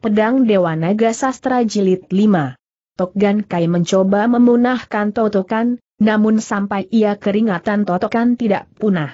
Pedang Dewa Naga Sastra Jilid 5. Tokgan Kai mencoba memunahkan totokan, namun sampai ia keringatan totokan tidak punah.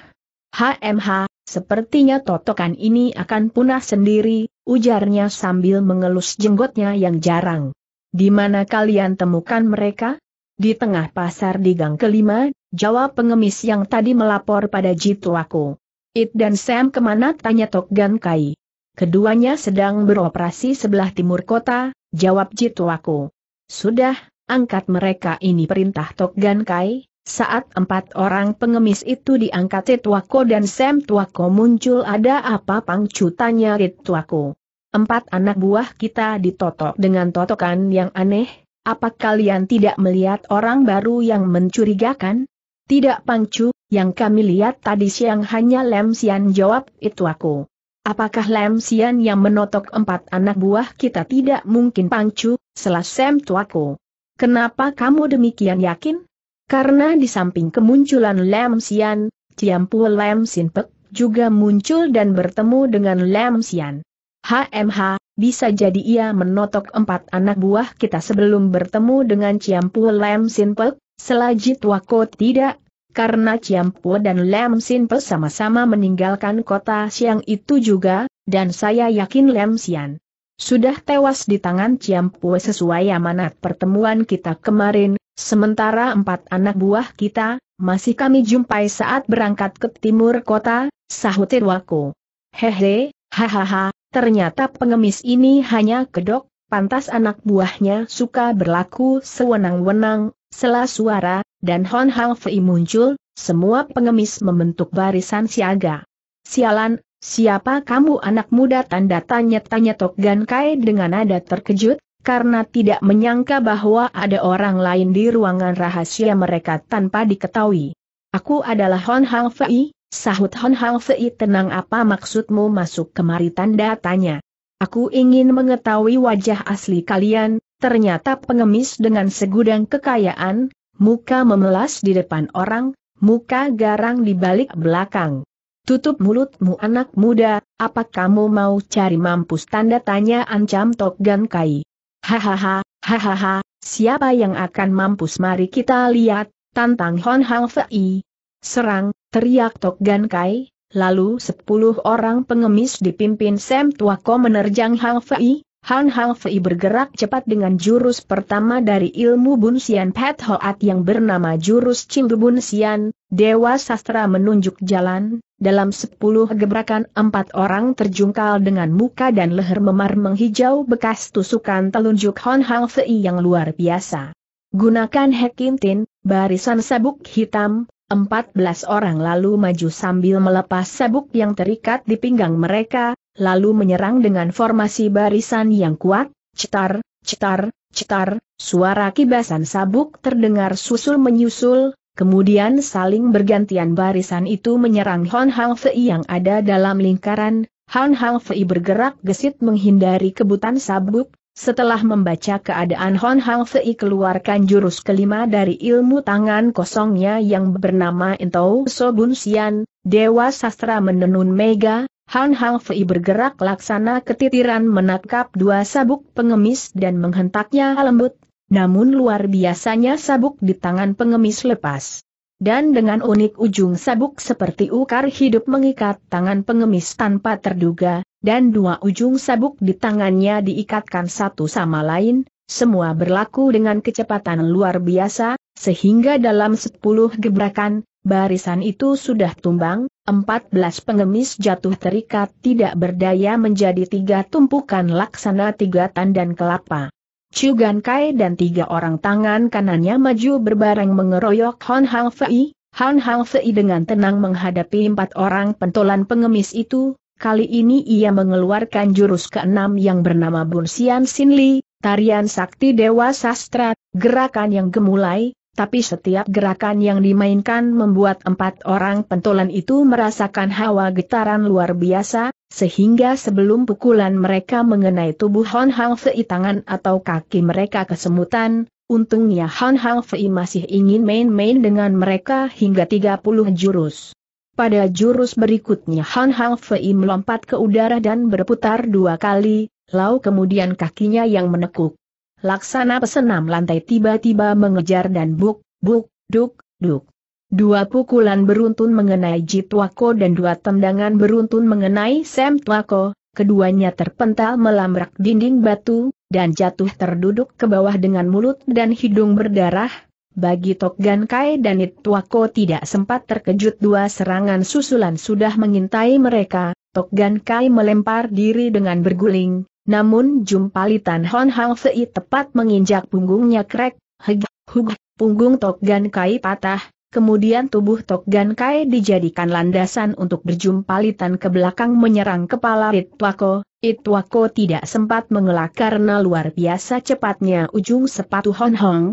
HMH, sepertinya totokan ini akan punah sendiri, ujarnya sambil mengelus jenggotnya yang jarang. Di mana kalian temukan mereka? Di tengah pasar di gang kelima, jawab pengemis yang tadi melapor pada Jituaku. It dan Sam kemana tanya Tokgan Kai. Keduanya sedang beroperasi sebelah timur kota, jawab Jituaku. Sudah, angkat mereka ini perintah Tok Gan Kai, saat empat orang pengemis itu diangkat Jitwaku dan Sam Tuako muncul ada apa pangcu tanya Empat anak buah kita ditotok dengan totokan yang aneh, apa kalian tidak melihat orang baru yang mencurigakan? Tidak pangcu, yang kami lihat tadi siang hanya Lem Sian jawab aku. Apakah Lem Sian yang menotok empat anak buah kita tidak mungkin pangcu, selasem tuaku? Kenapa kamu demikian yakin? Karena di samping kemunculan Lem Sian, Ciampu Lem Sinpek juga muncul dan bertemu dengan Lem Sian. HMH, bisa jadi ia menotok empat anak buah kita sebelum bertemu dengan Ciampu Lem Sinpek, selajit Tuako tidak karena Ciampo dan Lam Sinpe sama-sama meninggalkan kota Siang itu juga, dan saya yakin Lam Sian sudah tewas di tangan Ciampo sesuai amanat pertemuan kita kemarin, sementara empat anak buah kita, masih kami jumpai saat berangkat ke timur kota, sahutirwaku. Irwako. Hehe, hahaha, ternyata pengemis ini hanya kedok, pantas anak buahnya suka berlaku sewenang-wenang, sela suara, dan Hon Hang Fei muncul, semua pengemis membentuk barisan siaga. Sialan, siapa kamu anak muda tanda tanya-tanya Tok Gan Kai dengan nada terkejut, karena tidak menyangka bahwa ada orang lain di ruangan rahasia mereka tanpa diketahui. Aku adalah Hon Hang Fei, sahut Hon Hang Fei tenang apa maksudmu masuk kemari tanda tanya. Aku ingin mengetahui wajah asli kalian, ternyata pengemis dengan segudang kekayaan, muka memelas di depan orang, muka garang di balik belakang. Tutup mulutmu anak muda, apa kamu mau cari mampus tanda tanya ancam Tok Gan Kai. Hahaha, hahaha, siapa yang akan mampus mari kita lihat, tantang Hon Hang Fei. Serang, teriak Tok Gan Kai, lalu sepuluh orang pengemis dipimpin Sam Tuako menerjang Hang Fei, Han Hang Fei bergerak cepat dengan jurus pertama dari ilmu Bun Sian Pet Hoat yang bernama jurus Cinggu Sian, Dewa Sastra menunjuk jalan, dalam sepuluh gebrakan empat orang terjungkal dengan muka dan leher memar menghijau bekas tusukan telunjuk Han Hang Fei yang luar biasa. Gunakan Hekintin, barisan sabuk hitam, Empat belas orang lalu maju sambil melepas sabuk yang terikat di pinggang mereka, lalu menyerang dengan formasi barisan yang kuat, cetar, cetar, cetar, suara kibasan sabuk terdengar susul-menyusul, kemudian saling bergantian barisan itu menyerang Hon Hang Fei yang ada dalam lingkaran, Hon Hang Fei bergerak gesit menghindari kebutan sabuk, setelah membaca keadaan Hon Hang Fei keluarkan jurus kelima dari ilmu tangan kosongnya yang bernama Intou Sobun Sian, Dewa Sastra Menenun Mega, Han Hang Fei bergerak laksana ketitiran menangkap dua sabuk pengemis dan menghentaknya lembut, namun luar biasanya sabuk di tangan pengemis lepas. Dan dengan unik ujung sabuk seperti ukar hidup mengikat tangan pengemis tanpa terduga, dan dua ujung sabuk di tangannya diikatkan satu sama lain, semua berlaku dengan kecepatan luar biasa, sehingga dalam sepuluh gebrakan, Barisan itu sudah tumbang, empat belas pengemis jatuh terikat tidak berdaya menjadi tiga tumpukan laksana tiga tandan kelapa. Chugan Kai dan tiga orang tangan kanannya maju berbareng mengeroyok Hon Hang Fei, Han Hang Fei dengan tenang menghadapi empat orang pentolan pengemis itu, kali ini ia mengeluarkan jurus keenam yang bernama Bunsian Sinli, tarian sakti Dewa Sastra, gerakan yang gemulai, tapi setiap gerakan yang dimainkan membuat empat orang pentolan itu merasakan hawa getaran luar biasa, sehingga sebelum pukulan mereka mengenai tubuh Hon Hang Fei tangan atau kaki mereka kesemutan, untungnya Hon Hang Fei masih ingin main-main dengan mereka hingga 30 jurus. Pada jurus berikutnya Hon Hang Fei melompat ke udara dan berputar dua kali, lalu kemudian kakinya yang menekuk. Laksana pesenam lantai tiba-tiba mengejar dan buk, buk, duk, duk. Dua pukulan beruntun mengenai Jitwako dan dua tendangan beruntun mengenai Sam Twako, keduanya terpental melambrak dinding batu, dan jatuh terduduk ke bawah dengan mulut dan hidung berdarah. Bagi Tokgan Kai dan Itwako tidak sempat terkejut dua serangan susulan sudah mengintai mereka, Tokgan Kai melempar diri dengan berguling, namun jumpalitan Hon Hang Fei tepat menginjak punggungnya krek, heg, hug, punggung Tok Gan Kai patah, kemudian tubuh Tok Gan Kai dijadikan landasan untuk berjumpalitan ke belakang menyerang kepala Itwako. Itwako tidak sempat mengelak karena luar biasa cepatnya ujung sepatu Hon Hong.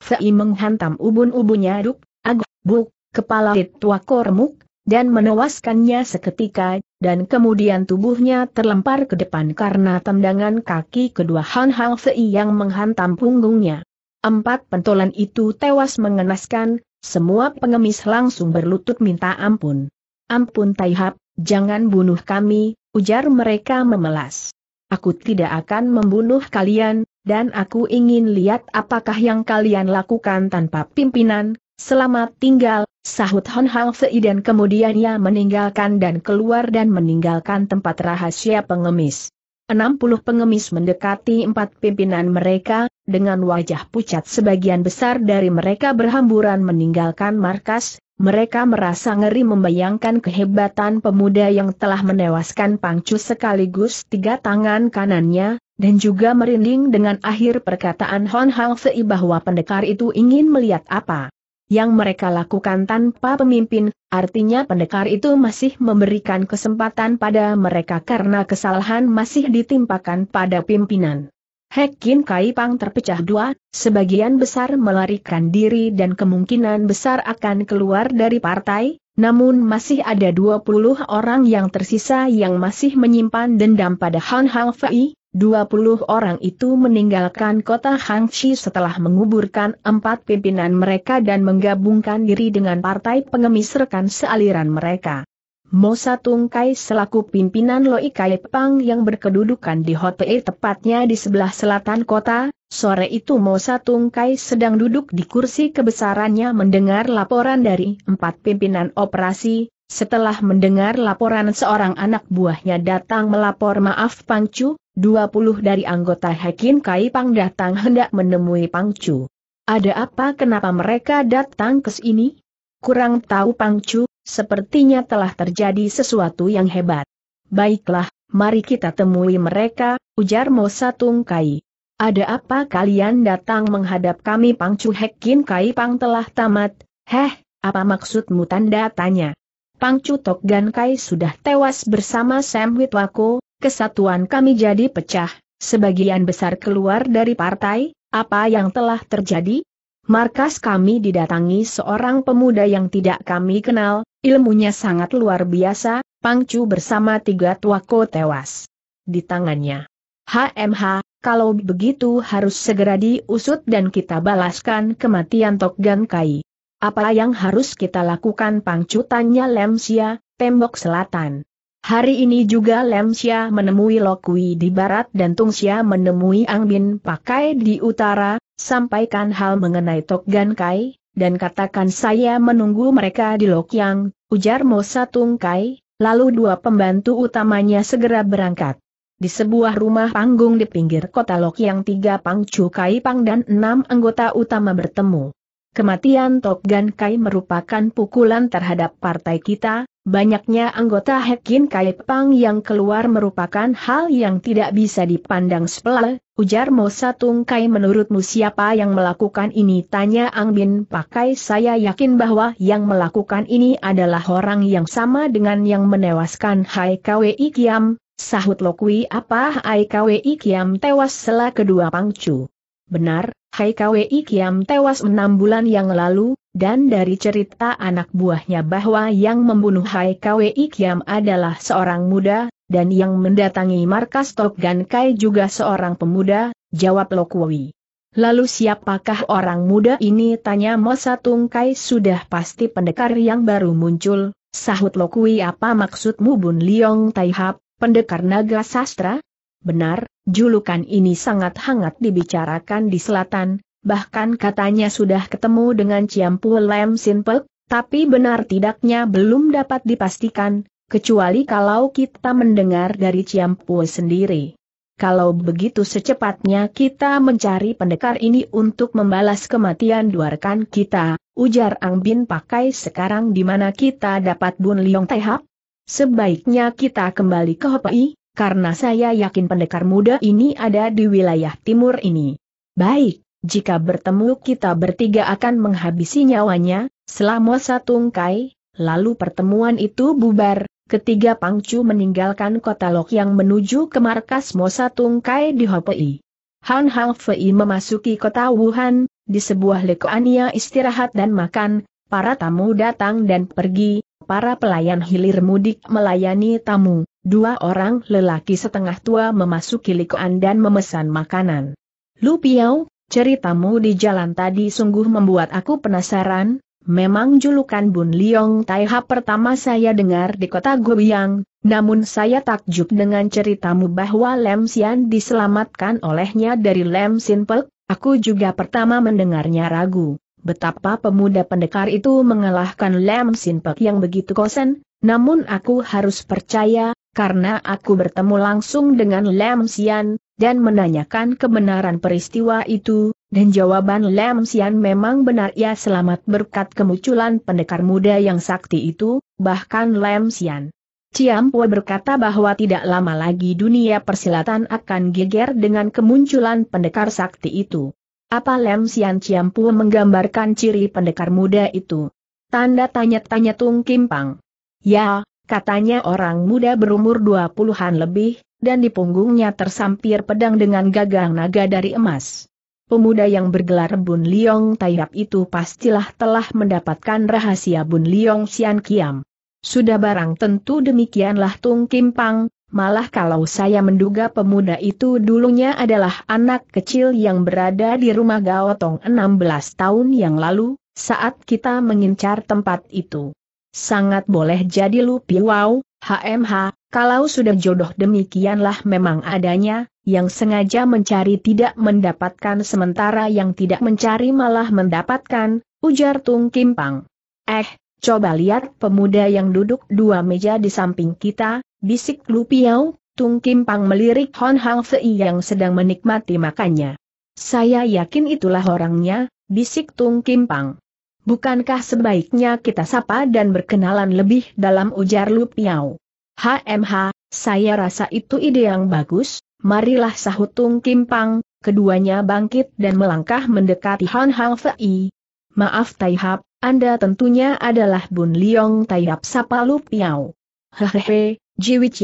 Fei menghantam ubun-ubunnya duk, aguk, buk, kepala Itwako remuk, dan menewaskannya seketika, dan kemudian tubuhnya terlempar ke depan karena tendangan kaki kedua Han Hang Fei yang menghantam punggungnya. Empat pentolan itu tewas mengenaskan, semua pengemis langsung berlutut minta ampun. Ampun Taihap, jangan bunuh kami, ujar mereka memelas. Aku tidak akan membunuh kalian, dan aku ingin lihat apakah yang kalian lakukan tanpa pimpinan, Selamat tinggal, sahut Hon Hang Fei dan kemudian ia meninggalkan dan keluar dan meninggalkan tempat rahasia pengemis. 60 pengemis mendekati empat pimpinan mereka, dengan wajah pucat sebagian besar dari mereka berhamburan meninggalkan markas, mereka merasa ngeri membayangkan kehebatan pemuda yang telah menewaskan pangcu sekaligus tiga tangan kanannya, dan juga merinding dengan akhir perkataan Hon Hang Fei bahwa pendekar itu ingin melihat apa yang mereka lakukan tanpa pemimpin, artinya pendekar itu masih memberikan kesempatan pada mereka karena kesalahan masih ditimpakan pada pimpinan. Hekin Kaipang terpecah dua, sebagian besar melarikan diri dan kemungkinan besar akan keluar dari partai, namun masih ada 20 orang yang tersisa yang masih menyimpan dendam pada Han Hang Fei, 20 orang itu meninggalkan kota Hangzhou setelah menguburkan empat pimpinan mereka dan menggabungkan diri dengan partai pengemis rekan sealiran mereka. Mo Satung Kai selaku pimpinan Loi Kai Pang yang berkedudukan di hotel tepatnya di sebelah selatan kota, sore itu Mo Satung Kai sedang duduk di kursi kebesarannya mendengar laporan dari empat pimpinan operasi, setelah mendengar laporan seorang anak buahnya datang melapor maaf Pangcu, 20 dari anggota Hakim Kai Pang datang hendak menemui Pangcu. Ada apa kenapa mereka datang ke sini? Kurang tahu Pangcu, sepertinya telah terjadi sesuatu yang hebat. Baiklah, mari kita temui mereka, ujar Mo Satung Kai. Ada apa kalian datang menghadap kami Pangcu Hakim Kai Pang telah tamat, heh, apa maksudmu tanda tanya? Pangcu Tokgan Kai sudah tewas bersama Sam Witwako, kesatuan kami jadi pecah, sebagian besar keluar dari partai, apa yang telah terjadi? Markas kami didatangi seorang pemuda yang tidak kami kenal, ilmunya sangat luar biasa, Pangcu bersama tiga tuako tewas. Di tangannya. HMH, kalau begitu harus segera diusut dan kita balaskan kematian Tok Gan Kai. Apa yang harus kita lakukan Pangcu tanya Lemsia, tembok selatan. Hari ini juga Lem Lemsia menemui Lokui di barat dan Tung Tungsia menemui Angbin Pakai di utara, sampaikan hal mengenai Tok Gan Kai, dan katakan saya menunggu mereka di Lokyang, ujar Mosa Kai. lalu dua pembantu utamanya segera berangkat. Di sebuah rumah panggung di pinggir kota Lokyang tiga Pang Chu Kai Pang dan enam anggota utama bertemu. Kematian Tok Gan Kai merupakan pukulan terhadap partai kita, Banyaknya anggota Hekin Kaipang yang keluar merupakan hal yang tidak bisa dipandang sebelah, ujar Mo Satung Kai menurutmu siapa yang melakukan ini tanya Ang Bin Pakai saya yakin bahwa yang melakukan ini adalah orang yang sama dengan yang menewaskan Hai Kwei Kiam, sahut Lokwi apa Hai Kwei Kiam tewas setelah kedua pangcu. Benar, Hai Kwei Kiam tewas enam bulan yang lalu, dan dari cerita anak buahnya bahwa yang membunuh Hai Kwei Kiam adalah seorang muda, dan yang mendatangi markas Tok Gan Kai juga seorang pemuda, jawab Lokwui. Lalu siapakah orang muda ini tanya Mosa Kai. sudah pasti pendekar yang baru muncul, sahut Lokwui. apa maksudmu Bun Liong Taihap, pendekar naga sastra? Benar, julukan ini sangat hangat dibicarakan di selatan, bahkan katanya sudah ketemu dengan Ciampu Lem Sinpek, tapi benar tidaknya belum dapat dipastikan, kecuali kalau kita mendengar dari Ciampu sendiri. Kalau begitu secepatnya kita mencari pendekar ini untuk membalas kematian dua kita, ujar Ang Bin pakai sekarang di mana kita dapat Bun Liong Tehap? Sebaiknya kita kembali ke Hopi, karena saya yakin pendekar muda ini ada di wilayah timur ini. Baik, jika bertemu kita bertiga akan menghabisi nyawanya, selama satu ngkai, lalu pertemuan itu bubar, ketiga pangcu meninggalkan kota Lok yang menuju ke markas Mosa Tungkai di Hopei. Han Hang Fei memasuki kota Wuhan, di sebuah lekoania istirahat dan makan, para tamu datang dan pergi, para pelayan hilir mudik melayani tamu, dua orang lelaki setengah tua memasuki lekoan dan memesan makanan. Lu Piao, Ceritamu di jalan tadi sungguh membuat aku penasaran, memang julukan Bun Liong Taiha pertama saya dengar di kota Gobiang, namun saya takjub dengan ceritamu bahwa Lem Xian diselamatkan olehnya dari Lem Sin aku juga pertama mendengarnya ragu. Betapa pemuda pendekar itu mengalahkan Lem Sin yang begitu kosen, namun aku harus percaya, karena aku bertemu langsung dengan Lem Xian, dan menanyakan kebenaran peristiwa itu, dan jawaban Lam Sian memang benar ia selamat berkat kemunculan pendekar muda yang sakti itu, bahkan Lam Sian. Ciampua berkata bahwa tidak lama lagi dunia persilatan akan geger dengan kemunculan pendekar sakti itu. Apa Lam Sian Ciampua menggambarkan ciri pendekar muda itu? Tanda tanya-tanya Tung Kimpang. Ya, Katanya orang muda berumur dua puluhan lebih, dan di punggungnya tersampir pedang dengan gagang naga dari emas. Pemuda yang bergelar Bun Liong Tayap itu pastilah telah mendapatkan rahasia Bun Liong Sian Kiam. Sudah barang tentu demikianlah Tung Kim Pang, malah kalau saya menduga pemuda itu dulunya adalah anak kecil yang berada di rumah Gao Tong 16 tahun yang lalu, saat kita mengincar tempat itu sangat boleh jadi Lu Piwau, HMH, kalau sudah jodoh demikianlah memang adanya, yang sengaja mencari tidak mendapatkan sementara yang tidak mencari malah mendapatkan, ujar Tung Kimpang. Eh, coba lihat pemuda yang duduk dua meja di samping kita, bisik Lu Piau, Tung Kimpang melirik Hon Hang Fei yang sedang menikmati makannya. Saya yakin itulah orangnya, bisik Tung Kimpang. Bukankah sebaiknya kita sapa dan berkenalan lebih dalam ujar Lu Piao? HMH, saya rasa itu ide yang bagus, marilah sahut Tung Kim Pang, keduanya bangkit dan melangkah mendekati Han Hang Fei. Maaf Tai Anda tentunya adalah Bun Liong Tai sapa Lu Piao. Hehehe, Jiwi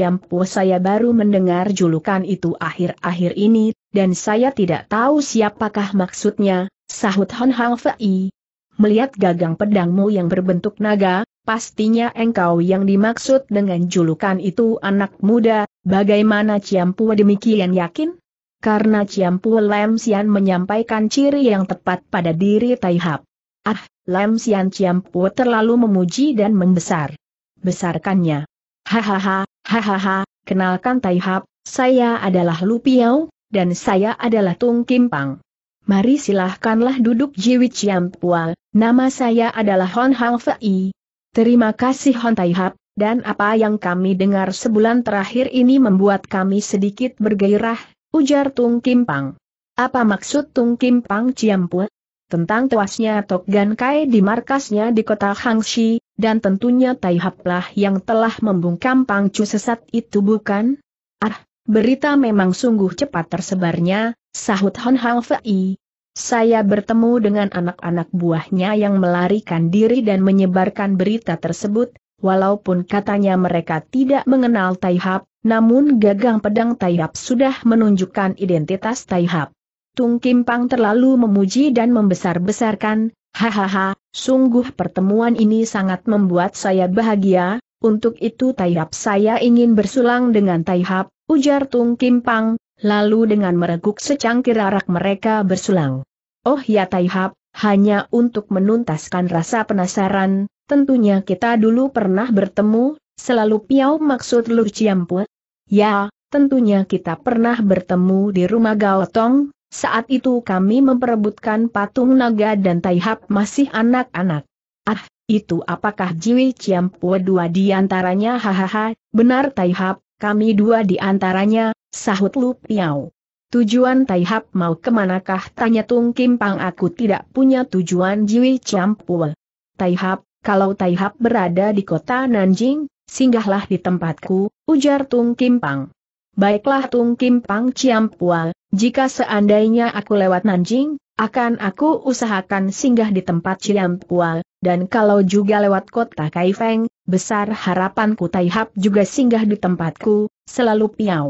saya baru mendengar julukan itu akhir-akhir ini, dan saya tidak tahu siapakah maksudnya, sahut Han Hang Fei melihat gagang pedangmu yang berbentuk naga, pastinya engkau yang dimaksud dengan julukan itu anak muda, bagaimana Ciampu demikian yakin? Karena Ciampu Lem Sian menyampaikan ciri yang tepat pada diri Taihap. Ah, Lem Sian Ciampu terlalu memuji dan membesar. Besarkannya. Hahaha, hahaha, kenalkan Taihap, saya adalah Lupiau, dan saya adalah Tung Kimpang. Mari silahkanlah duduk Jiwi Chiampua, nama saya adalah Hon Hang Fei. Terima kasih Hon Tai Hap, dan apa yang kami dengar sebulan terakhir ini membuat kami sedikit bergairah, ujar Tung Kim Pang. Apa maksud Tung Kim Pang Chiampua? Tentang tewasnya Tok Gan Kai di markasnya di kota Hangshi, dan tentunya Tai Hap lah yang telah membungkam Pangcu sesat itu bukan? Ah, Berita memang sungguh cepat tersebarnya, sahut Hon Hang Fei. Saya bertemu dengan anak-anak buahnya yang melarikan diri dan menyebarkan berita tersebut, walaupun katanya mereka tidak mengenal Taihap, namun gagang pedang Taihap sudah menunjukkan identitas Taihap. Tung Kim Pang terlalu memuji dan membesar-besarkan, hahaha, sungguh pertemuan ini sangat membuat saya bahagia, untuk itu Taihap saya ingin bersulang dengan Taihap, ujar Tung Kim Pang, lalu dengan mereguk secangkir arak mereka bersulang. Oh ya Taihap, hanya untuk menuntaskan rasa penasaran, tentunya kita dulu pernah bertemu, selalu piau maksud Lur Ciampu. Ya, tentunya kita pernah bertemu di rumah Gaotong, saat itu kami memperebutkan patung naga dan Taihap masih anak-anak. Ah, itu apakah Jiwi Ciampue dua di antaranya hahaha, benar Taihap, kami dua di antaranya, sahut Lu Piao. Tujuan Taihap mau kemanakah tanya Tung Kim Pang aku tidak punya tujuan Jiwi Ciampul. Taihap, kalau Taihap berada di kota Nanjing, singgahlah di tempatku, ujar Tung Kim Pang. Baiklah Tung Kim Pang Ciampual, jika seandainya aku lewat Nanjing, akan aku usahakan singgah di tempat Ciam Pual, dan kalau juga lewat kota Kaifeng, besar harapanku Taihap juga singgah di tempatku, selalu piau.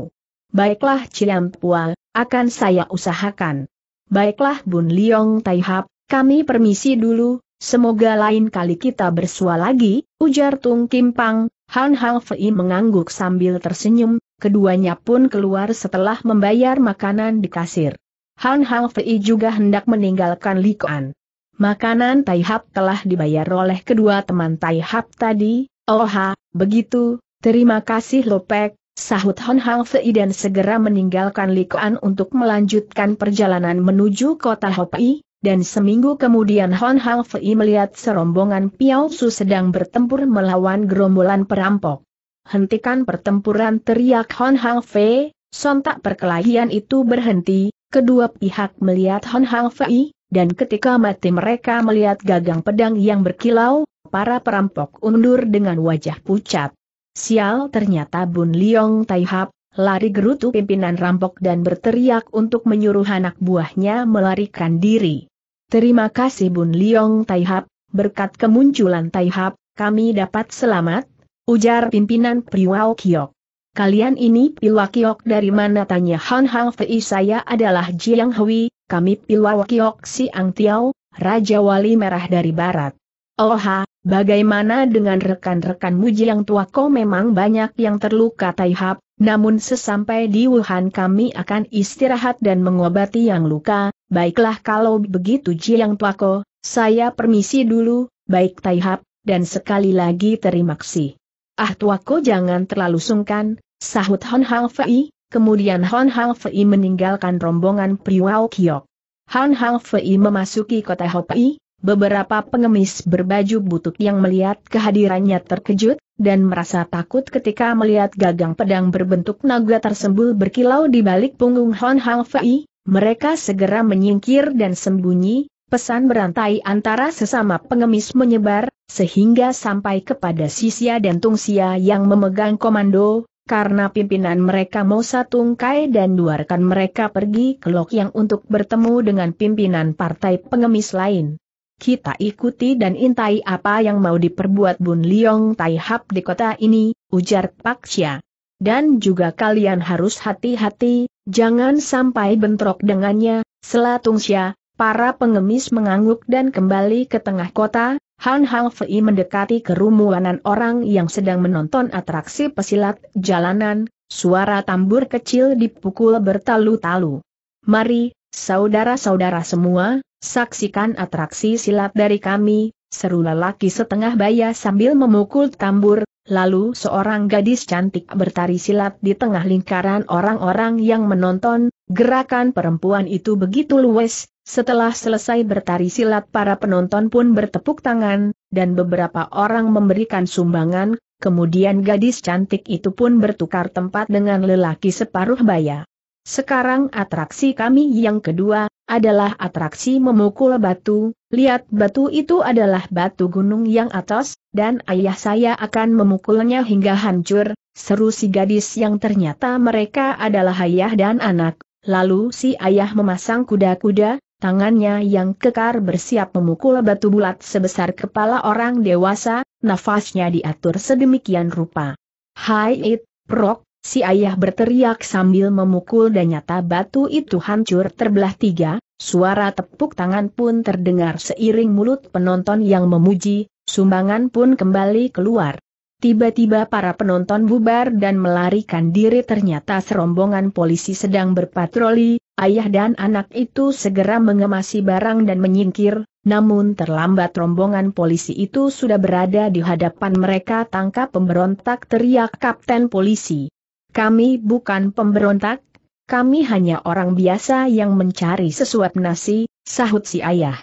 Baiklah Ciam Pual, akan saya usahakan. Baiklah Bun Liong Taihap, kami permisi dulu, semoga lain kali kita bersua lagi, ujar Tung Kim Pang, Han Hao Fei mengangguk sambil tersenyum, keduanya pun keluar setelah membayar makanan di kasir. Han Hang Fei juga hendak meninggalkan Kuan. Makanan Tai Hap telah dibayar oleh kedua teman Tai Hap tadi, oha, oh begitu, terima kasih Lopek, sahut Han Hang Fei dan segera meninggalkan Kuan untuk melanjutkan perjalanan menuju kota Hopi, dan seminggu kemudian Hon Hang Fei melihat serombongan Piao Su sedang bertempur melawan gerombolan perampok. Hentikan pertempuran teriak Hon Hang Fei, sontak perkelahian itu berhenti, Kedua pihak melihat Hon Hang Fei, dan ketika mati mereka melihat gagang pedang yang berkilau, para perampok undur dengan wajah pucat. Sial ternyata Bun Liong Taihap, lari gerutu pimpinan rampok dan berteriak untuk menyuruh anak buahnya melarikan diri. Terima kasih Bun Liong Taihap, berkat kemunculan Taihap, kami dapat selamat, ujar pimpinan Priwau Kiok. Kalian ini Pilwakiok dari mana tanya Han Hang Fei saya adalah Jiang Hui, kami Pilwakiok Siang Tiao, Raja Wali Merah dari Barat. Oha, oh, bagaimana dengan rekan-rekanmu Jiang tua ko memang banyak yang terluka Taihap, namun sesampai di Wuhan kami akan istirahat dan mengobati yang luka, baiklah kalau begitu Jiang tua ko, saya permisi dulu, baik Taihap, dan sekali lagi terima kasih. Ah tuaku jangan terlalu sungkan, Sahut Hon Hang Fei, kemudian Hon Hang Fei meninggalkan rombongan Priwau Kiok. Hon Hang Fei memasuki kota Hopei, beberapa pengemis berbaju butut yang melihat kehadirannya terkejut, dan merasa takut ketika melihat gagang pedang berbentuk naga tersembul berkilau di balik punggung Hon Hang Fei, mereka segera menyingkir dan sembunyi, pesan berantai antara sesama pengemis menyebar, sehingga sampai kepada Sisia dan Tungsia yang memegang komando, karena pimpinan mereka mau satuungkai dan dua rekan mereka pergi ke lok yang untuk bertemu dengan pimpinan partai pengemis lain. Kita ikuti dan intai apa yang mau diperbuat Bun Liong Tai Hap di kota ini, ujar Pak Xia. Dan juga kalian harus hati-hati, jangan sampai bentrok dengannya, Selatung Xia, para pengemis mengangguk dan kembali ke tengah kota, Han Hang Fei mendekati kerumunan orang yang sedang menonton atraksi pesilat jalanan, suara tambur kecil dipukul bertalu-talu. Mari, saudara-saudara semua, saksikan atraksi silat dari kami, seru lelaki setengah baya sambil memukul tambur, lalu seorang gadis cantik bertari silat di tengah lingkaran orang-orang yang menonton, gerakan perempuan itu begitu luwes, setelah selesai bertari silat para penonton pun bertepuk tangan, dan beberapa orang memberikan sumbangan, kemudian gadis cantik itu pun bertukar tempat dengan lelaki separuh baya. Sekarang atraksi kami yang kedua, adalah atraksi memukul batu, lihat batu itu adalah batu gunung yang atas, dan ayah saya akan memukulnya hingga hancur, seru si gadis yang ternyata mereka adalah ayah dan anak, lalu si ayah memasang kuda-kuda, tangannya yang kekar bersiap memukul batu bulat sebesar kepala orang dewasa, nafasnya diatur sedemikian rupa. Hai it, prok, si ayah berteriak sambil memukul dan nyata batu itu hancur terbelah tiga, suara tepuk tangan pun terdengar seiring mulut penonton yang memuji, sumbangan pun kembali keluar. Tiba-tiba para penonton bubar dan melarikan diri ternyata serombongan polisi sedang berpatroli, ayah dan anak itu segera mengemasi barang dan menyingkir, namun terlambat rombongan polisi itu sudah berada di hadapan mereka tangkap pemberontak teriak kapten polisi. Kami bukan pemberontak, kami hanya orang biasa yang mencari sesuap nasi, sahut si ayah.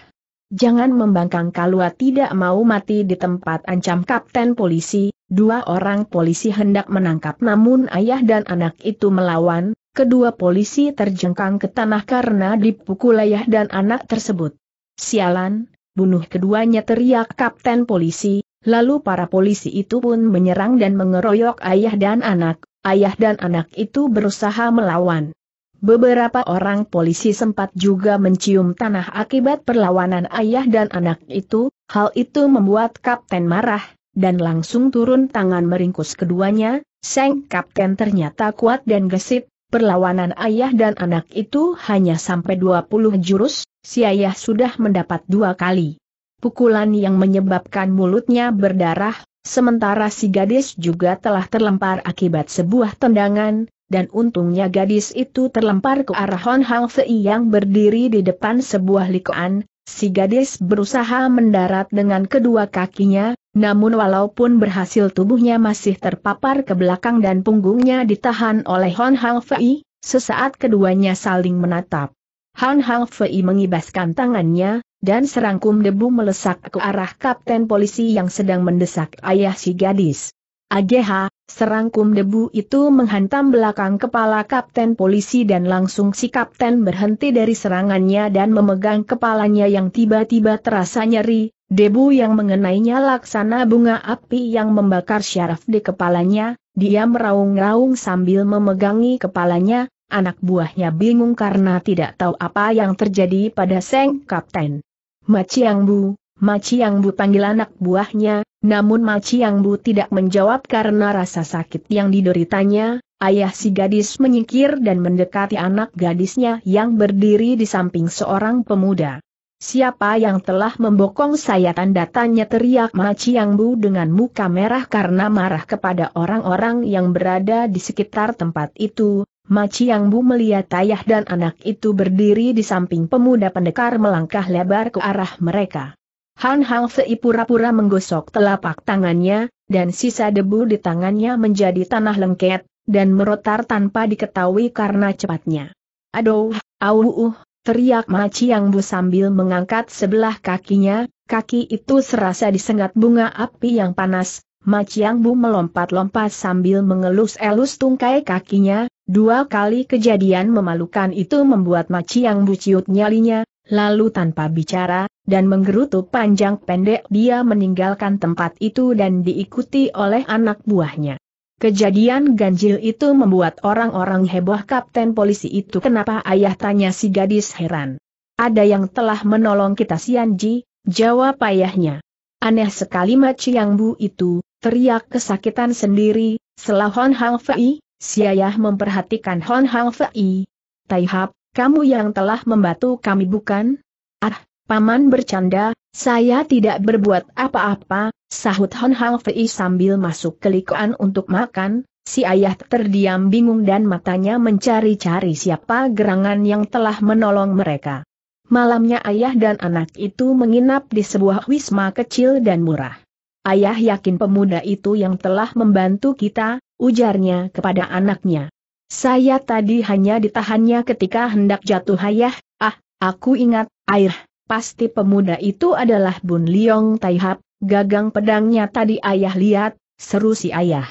Jangan membangkang kalau tidak mau mati di tempat ancam kapten polisi, Dua orang polisi hendak menangkap namun ayah dan anak itu melawan, kedua polisi terjengkang ke tanah karena dipukul ayah dan anak tersebut. Sialan, bunuh keduanya teriak kapten polisi, lalu para polisi itu pun menyerang dan mengeroyok ayah dan anak, ayah dan anak itu berusaha melawan. Beberapa orang polisi sempat juga mencium tanah akibat perlawanan ayah dan anak itu, hal itu membuat kapten marah, dan langsung turun tangan meringkus keduanya, Seng Kapten ternyata kuat dan gesit, perlawanan ayah dan anak itu hanya sampai 20 jurus, si ayah sudah mendapat dua kali. Pukulan yang menyebabkan mulutnya berdarah, sementara si gadis juga telah terlempar akibat sebuah tendangan, dan untungnya gadis itu terlempar ke arah Hon Hang Fei yang berdiri di depan sebuah likoan, si gadis berusaha mendarat dengan kedua kakinya, namun walaupun berhasil tubuhnya masih terpapar ke belakang dan punggungnya ditahan oleh Hon Hang Fei, sesaat keduanya saling menatap. Hon Hang Fei mengibaskan tangannya, dan serangkum debu melesak ke arah kapten polisi yang sedang mendesak ayah si gadis. AGH, serangkum debu itu menghantam belakang kepala kapten polisi dan langsung si kapten berhenti dari serangannya dan memegang kepalanya yang tiba-tiba terasa nyeri, debu yang mengenainya laksana bunga api yang membakar syaraf di kepalanya, dia meraung-raung sambil memegangi kepalanya, anak buahnya bingung karena tidak tahu apa yang terjadi pada Seng Kapten. Maciang Bu, Maci Yang Bu panggil anak buahnya, namun Maci Yang Bu tidak menjawab karena rasa sakit yang dideritanya, ayah si gadis menyingkir dan mendekati anak gadisnya yang berdiri di samping seorang pemuda. Siapa yang telah membokong saya tanda tanya teriak Maci Yang Bu dengan muka merah karena marah kepada orang-orang yang berada di sekitar tempat itu, Maci Yang Bu melihat ayah dan anak itu berdiri di samping pemuda pendekar melangkah lebar ke arah mereka. Han Hang seipura pura-pura menggosok telapak tangannya, dan sisa debu di tangannya menjadi tanah lengket, dan merotar tanpa diketahui karena cepatnya. Aduh, auuh, teriak Ma Chiang Bu sambil mengangkat sebelah kakinya, kaki itu serasa disengat bunga api yang panas, Ma Chiang Bu melompat-lompat sambil mengelus-elus tungkai kakinya, dua kali kejadian memalukan itu membuat Ma Chiang Bu ciut nyalinya, Lalu tanpa bicara, dan menggerutu panjang pendek dia meninggalkan tempat itu dan diikuti oleh anak buahnya. Kejadian ganjil itu membuat orang-orang heboh kapten polisi itu kenapa ayah tanya si gadis heran. Ada yang telah menolong kita Sianji, jawab ayahnya. Aneh sekali Maci Yang Bu itu, teriak kesakitan sendiri, selah Hon Hang Fei, si ayah memperhatikan Hon Hang Fei. Taihap, kamu yang telah membantu kami bukan? Ah, paman bercanda, saya tidak berbuat apa-apa, sahut Hon Hang Fei sambil masuk ke likuan untuk makan, si ayah terdiam bingung dan matanya mencari-cari siapa gerangan yang telah menolong mereka. Malamnya ayah dan anak itu menginap di sebuah wisma kecil dan murah. Ayah yakin pemuda itu yang telah membantu kita, ujarnya kepada anaknya. Saya tadi hanya ditahannya ketika hendak jatuh ayah. ah, aku ingat, air, pasti pemuda itu adalah Bun Liong Taihap, gagang pedangnya tadi ayah lihat, seru si ayah.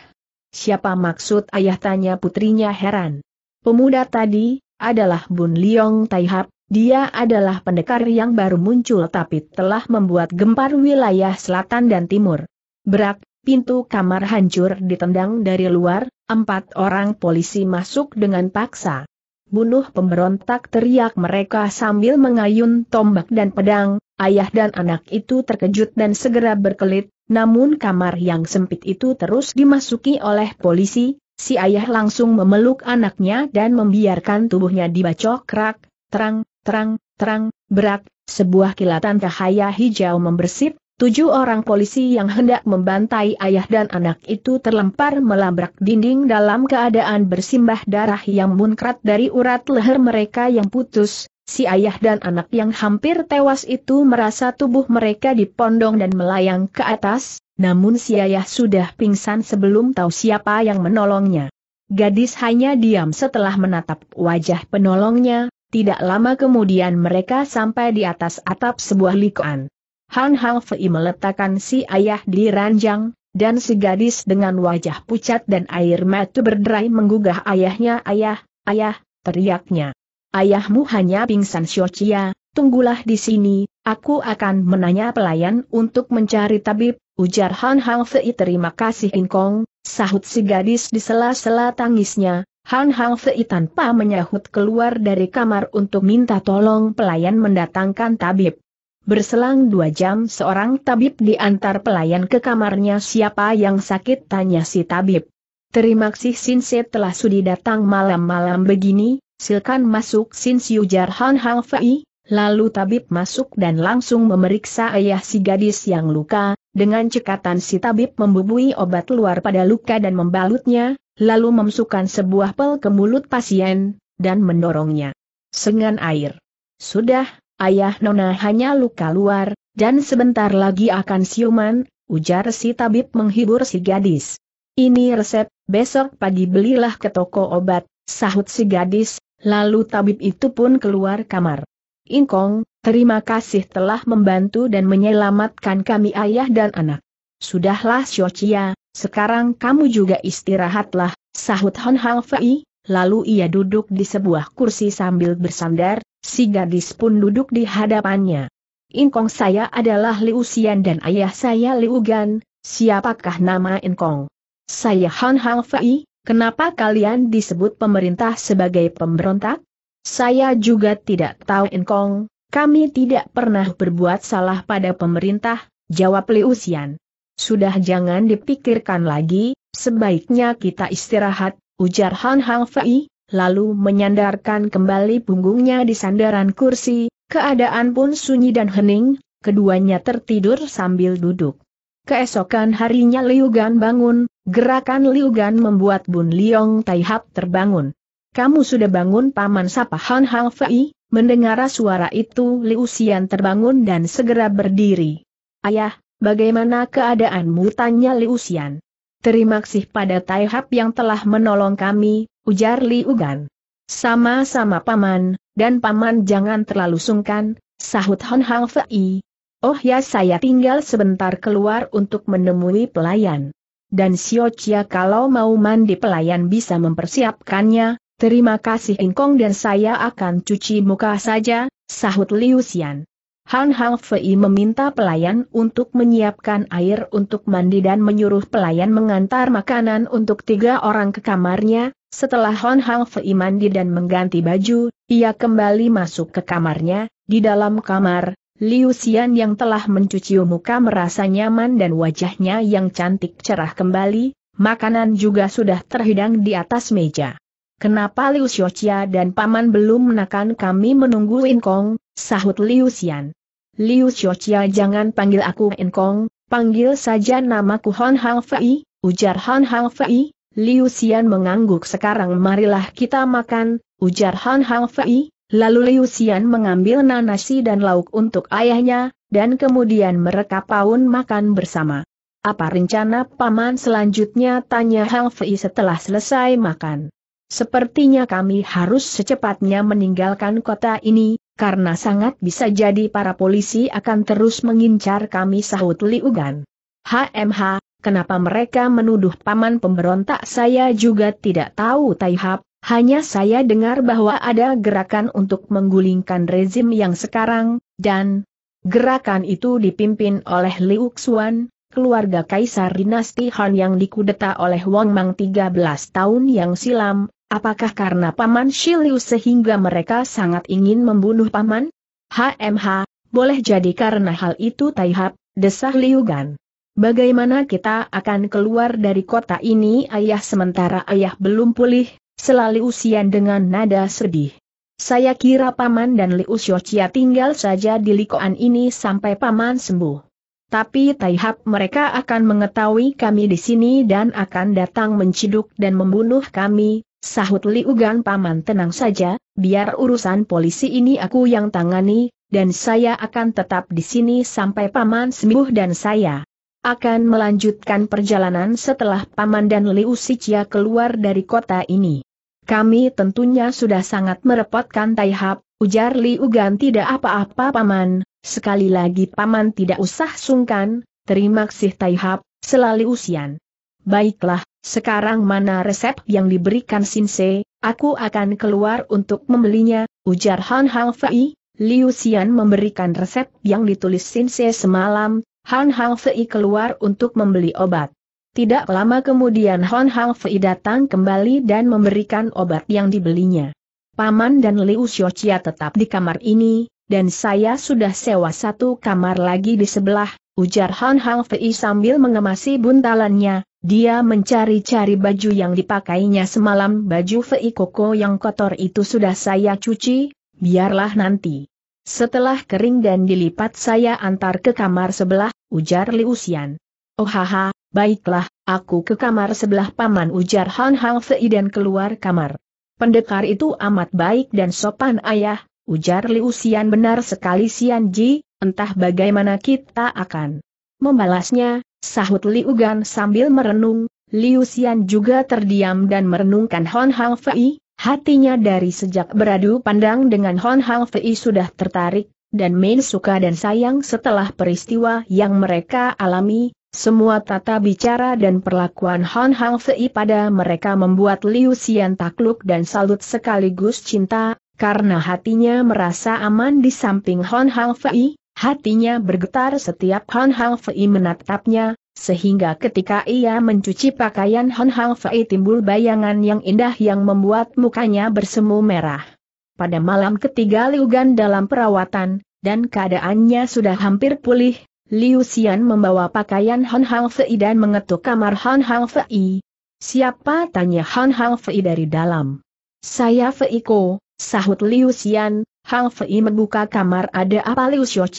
Siapa maksud ayah tanya putrinya heran. Pemuda tadi, adalah Bun Liong Taihap, dia adalah pendekar yang baru muncul tapi telah membuat gempar wilayah selatan dan timur. Berak, pintu kamar hancur ditendang dari luar, empat orang polisi masuk dengan paksa. Bunuh pemberontak teriak mereka sambil mengayun tombak dan pedang, ayah dan anak itu terkejut dan segera berkelit, namun kamar yang sempit itu terus dimasuki oleh polisi, si ayah langsung memeluk anaknya dan membiarkan tubuhnya dibacok kerak, terang, terang, terang, berat, sebuah kilatan cahaya hijau membersit, Tujuh orang polisi yang hendak membantai ayah dan anak itu terlempar melabrak dinding dalam keadaan bersimbah darah yang munkrat dari urat leher mereka yang putus. Si ayah dan anak yang hampir tewas itu merasa tubuh mereka dipondong dan melayang ke atas, namun si ayah sudah pingsan sebelum tahu siapa yang menolongnya. Gadis hanya diam setelah menatap wajah penolongnya, tidak lama kemudian mereka sampai di atas atap sebuah likoan. Han Hang Fei meletakkan si ayah di ranjang, dan si gadis dengan wajah pucat dan air mata berderai menggugah ayahnya ayah, ayah, teriaknya. Ayahmu hanya pingsan Xiaochia, tunggulah di sini, aku akan menanya pelayan untuk mencari tabib, ujar Han Hang Fei terima kasih Inkong, sahut si gadis di sela-sela tangisnya, Han Hang Fei tanpa menyahut keluar dari kamar untuk minta tolong pelayan mendatangkan tabib. Berselang dua jam seorang tabib diantar pelayan ke kamarnya siapa yang sakit tanya si tabib. Terima kasih Sinse telah sudi datang malam-malam begini, silkan masuk Sinse ujar Han Hang Fei, lalu tabib masuk dan langsung memeriksa ayah si gadis yang luka, dengan cekatan si tabib membubui obat luar pada luka dan membalutnya, lalu memasukkan sebuah pel ke mulut pasien, dan mendorongnya. Sengan air. Sudah, ayah Nona hanya luka luar, dan sebentar lagi akan siuman, ujar si tabib menghibur si gadis. Ini resep, besok pagi belilah ke toko obat, sahut si gadis, lalu tabib itu pun keluar kamar. Ingkong, terima kasih telah membantu dan menyelamatkan kami ayah dan anak. Sudahlah Xiaochia, sekarang kamu juga istirahatlah, sahut Hon Hang Fei, lalu ia duduk di sebuah kursi sambil bersandar, Si gadis pun duduk di hadapannya. Inkong saya adalah Liu Xian dan ayah saya Liu Gan, siapakah nama Inkong? Saya Han Hang Fei, kenapa kalian disebut pemerintah sebagai pemberontak? Saya juga tidak tahu Inkong, kami tidak pernah berbuat salah pada pemerintah, jawab Liu Xian. Sudah jangan dipikirkan lagi, sebaiknya kita istirahat, ujar Han Hang Fei, lalu menyandarkan kembali punggungnya di sandaran kursi, keadaan pun sunyi dan hening, keduanya tertidur sambil duduk. Keesokan harinya Liugan bangun, gerakan Liugan membuat Bun Liong Taihap terbangun. Kamu sudah bangun paman sapa Han Hang Fei, mendengar suara itu Liu Xian terbangun dan segera berdiri. Ayah, bagaimana keadaanmu tanya Liu Xian. Terima kasih pada Taihap yang telah menolong kami, ujar Li Ugan. Sama-sama paman, dan paman jangan terlalu sungkan, sahut Hon Hang Fei. Oh ya saya tinggal sebentar keluar untuk menemui pelayan. Dan Sio Chia kalau mau mandi pelayan bisa mempersiapkannya, terima kasih Ingkong dan saya akan cuci muka saja, sahut Liu Xian. Han Hang Fei meminta pelayan untuk menyiapkan air untuk mandi dan menyuruh pelayan mengantar makanan untuk tiga orang ke kamarnya, setelah Hon Hang Fei mandi dan mengganti baju, ia kembali masuk ke kamarnya, di dalam kamar, Liu Xian yang telah mencuci muka merasa nyaman dan wajahnya yang cantik cerah kembali, makanan juga sudah terhidang di atas meja. Kenapa Liu Xiochia dan paman belum menekan kami menunggu Kong? sahut Liu Xian. Liu Xiochia jangan panggil aku In Kong, panggil saja namaku Hon Hang Fei, ujar Hon Hang Fei, Liu Xian mengangguk sekarang marilah kita makan, ujar Han Hang Fei, lalu Liu Xian mengambil nanasi dan lauk untuk ayahnya, dan kemudian mereka paun makan bersama. Apa rencana paman selanjutnya tanya Hang Fei setelah selesai makan. Sepertinya kami harus secepatnya meninggalkan kota ini, karena sangat bisa jadi para polisi akan terus mengincar kami sahut Liu Gan. HMH, Kenapa mereka menuduh paman pemberontak saya juga tidak tahu Taihap, hanya saya dengar bahwa ada gerakan untuk menggulingkan rezim yang sekarang, dan gerakan itu dipimpin oleh Liu Xuan, keluarga Kaisar Dinasti Han yang dikudeta oleh Wang Mang 13 tahun yang silam, apakah karena Paman Shiliu sehingga mereka sangat ingin membunuh Paman? HMH, boleh jadi karena hal itu Taihap, desah Liu Gan. Bagaimana kita akan keluar dari kota ini ayah sementara ayah belum pulih, selalu usian dengan nada sedih. Saya kira paman dan Liu Xiochia tinggal saja di likoan ini sampai paman sembuh. Tapi Taihap mereka akan mengetahui kami di sini dan akan datang menciduk dan membunuh kami, sahut Liu Gang paman tenang saja, biar urusan polisi ini aku yang tangani, dan saya akan tetap di sini sampai paman sembuh dan saya akan melanjutkan perjalanan setelah Paman dan Liu Sijia keluar dari kota ini. Kami tentunya sudah sangat merepotkan Taihap, ujar Liu Gan tidak apa-apa Paman, sekali lagi Paman tidak usah sungkan, terima kasih Taihap, selalu usian. Baiklah, sekarang mana resep yang diberikan Sinse, aku akan keluar untuk membelinya, ujar Han Hang Fei. Liu Xian memberikan resep yang ditulis Sinse semalam, Han Hang Fei keluar untuk membeli obat. Tidak lama kemudian Han Hang Fei datang kembali dan memberikan obat yang dibelinya. Paman dan Liu Xiaoqia tetap di kamar ini, dan saya sudah sewa satu kamar lagi di sebelah, ujar Han Hang Fei sambil mengemasi buntalannya, dia mencari-cari baju yang dipakainya semalam baju Fei Koko yang kotor itu sudah saya cuci, biarlah nanti. Setelah kering dan dilipat saya antar ke kamar sebelah, ujar Liu Xian. Oh haha, baiklah, aku ke kamar sebelah paman ujar Han Hang Fei dan keluar kamar. Pendekar itu amat baik dan sopan ayah, ujar Liu Xian benar sekali Xian Ji, entah bagaimana kita akan membalasnya, sahut Liu Gan sambil merenung, Liu Xian juga terdiam dan merenungkan Hon Hang Fei, Hatinya dari sejak beradu pandang dengan Hon Hal Fei sudah tertarik, dan main suka dan sayang setelah peristiwa yang mereka alami, semua tata bicara dan perlakuan Hon Hal Fei pada mereka membuat Liu Xian takluk dan salut sekaligus cinta, karena hatinya merasa aman di samping Hon Hal Fei, hatinya bergetar setiap Hon Hal Fei menatapnya, sehingga ketika ia mencuci pakaian Hon Hang Fei timbul bayangan yang indah yang membuat mukanya bersemu merah. Pada malam ketiga Liu Gan dalam perawatan, dan keadaannya sudah hampir pulih, Liu Xian membawa pakaian Hon Hang Fei dan mengetuk kamar Hon Hang Fei. Siapa tanya Hon Hang Fei dari dalam? Saya Fei Ko, sahut Liu Xian, Hang Fei membuka kamar ada apa Liu Xiao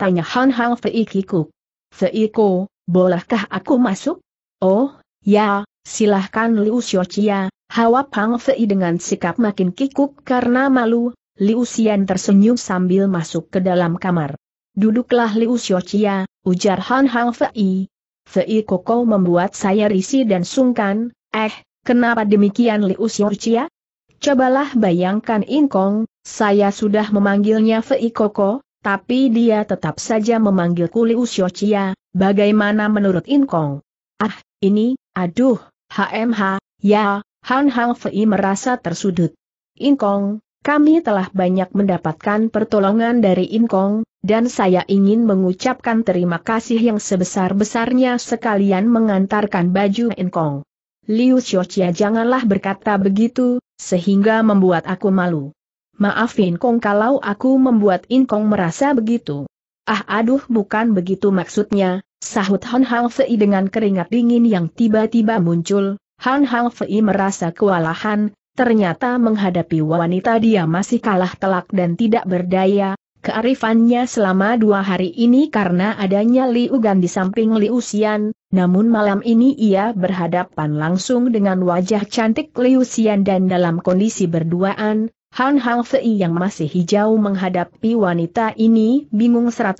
tanya Hon Hang Fei kikuk. Fei Ko, bolehkah aku masuk? Oh, ya, silahkan Liu Xiaochia. hawa Pang Fei dengan sikap makin kikuk karena malu, Liu Xian tersenyum sambil masuk ke dalam kamar. Duduklah Liu Xiaochia, ujar Han Hang Fei. Fei Koko membuat saya risih dan sungkan, eh, kenapa demikian Liu Xiaochia? Cobalah bayangkan Ingkong, saya sudah memanggilnya Fei Koko, tapi dia tetap saja memanggilku Liu Chia, bagaimana menurut Inkong? Ah, ini, aduh, HMH, ya, Han Hang Fei merasa tersudut. Inkong, kami telah banyak mendapatkan pertolongan dari Inkong, dan saya ingin mengucapkan terima kasih yang sebesar-besarnya sekalian mengantarkan baju Inkong. Liu Xiochia janganlah berkata begitu, sehingga membuat aku malu. Maaf Inkong kalau aku membuat Inkong merasa begitu. Ah aduh bukan begitu maksudnya, sahut Han Hang Fei dengan keringat dingin yang tiba-tiba muncul, Han Hang Fei merasa kewalahan, ternyata menghadapi wanita dia masih kalah telak dan tidak berdaya, kearifannya selama dua hari ini karena adanya Liu Gan di samping Liu Xian, namun malam ini ia berhadapan langsung dengan wajah cantik Liu Xian dan dalam kondisi berduaan, Han Hang Fei yang masih hijau menghadapi wanita ini bingung 100%.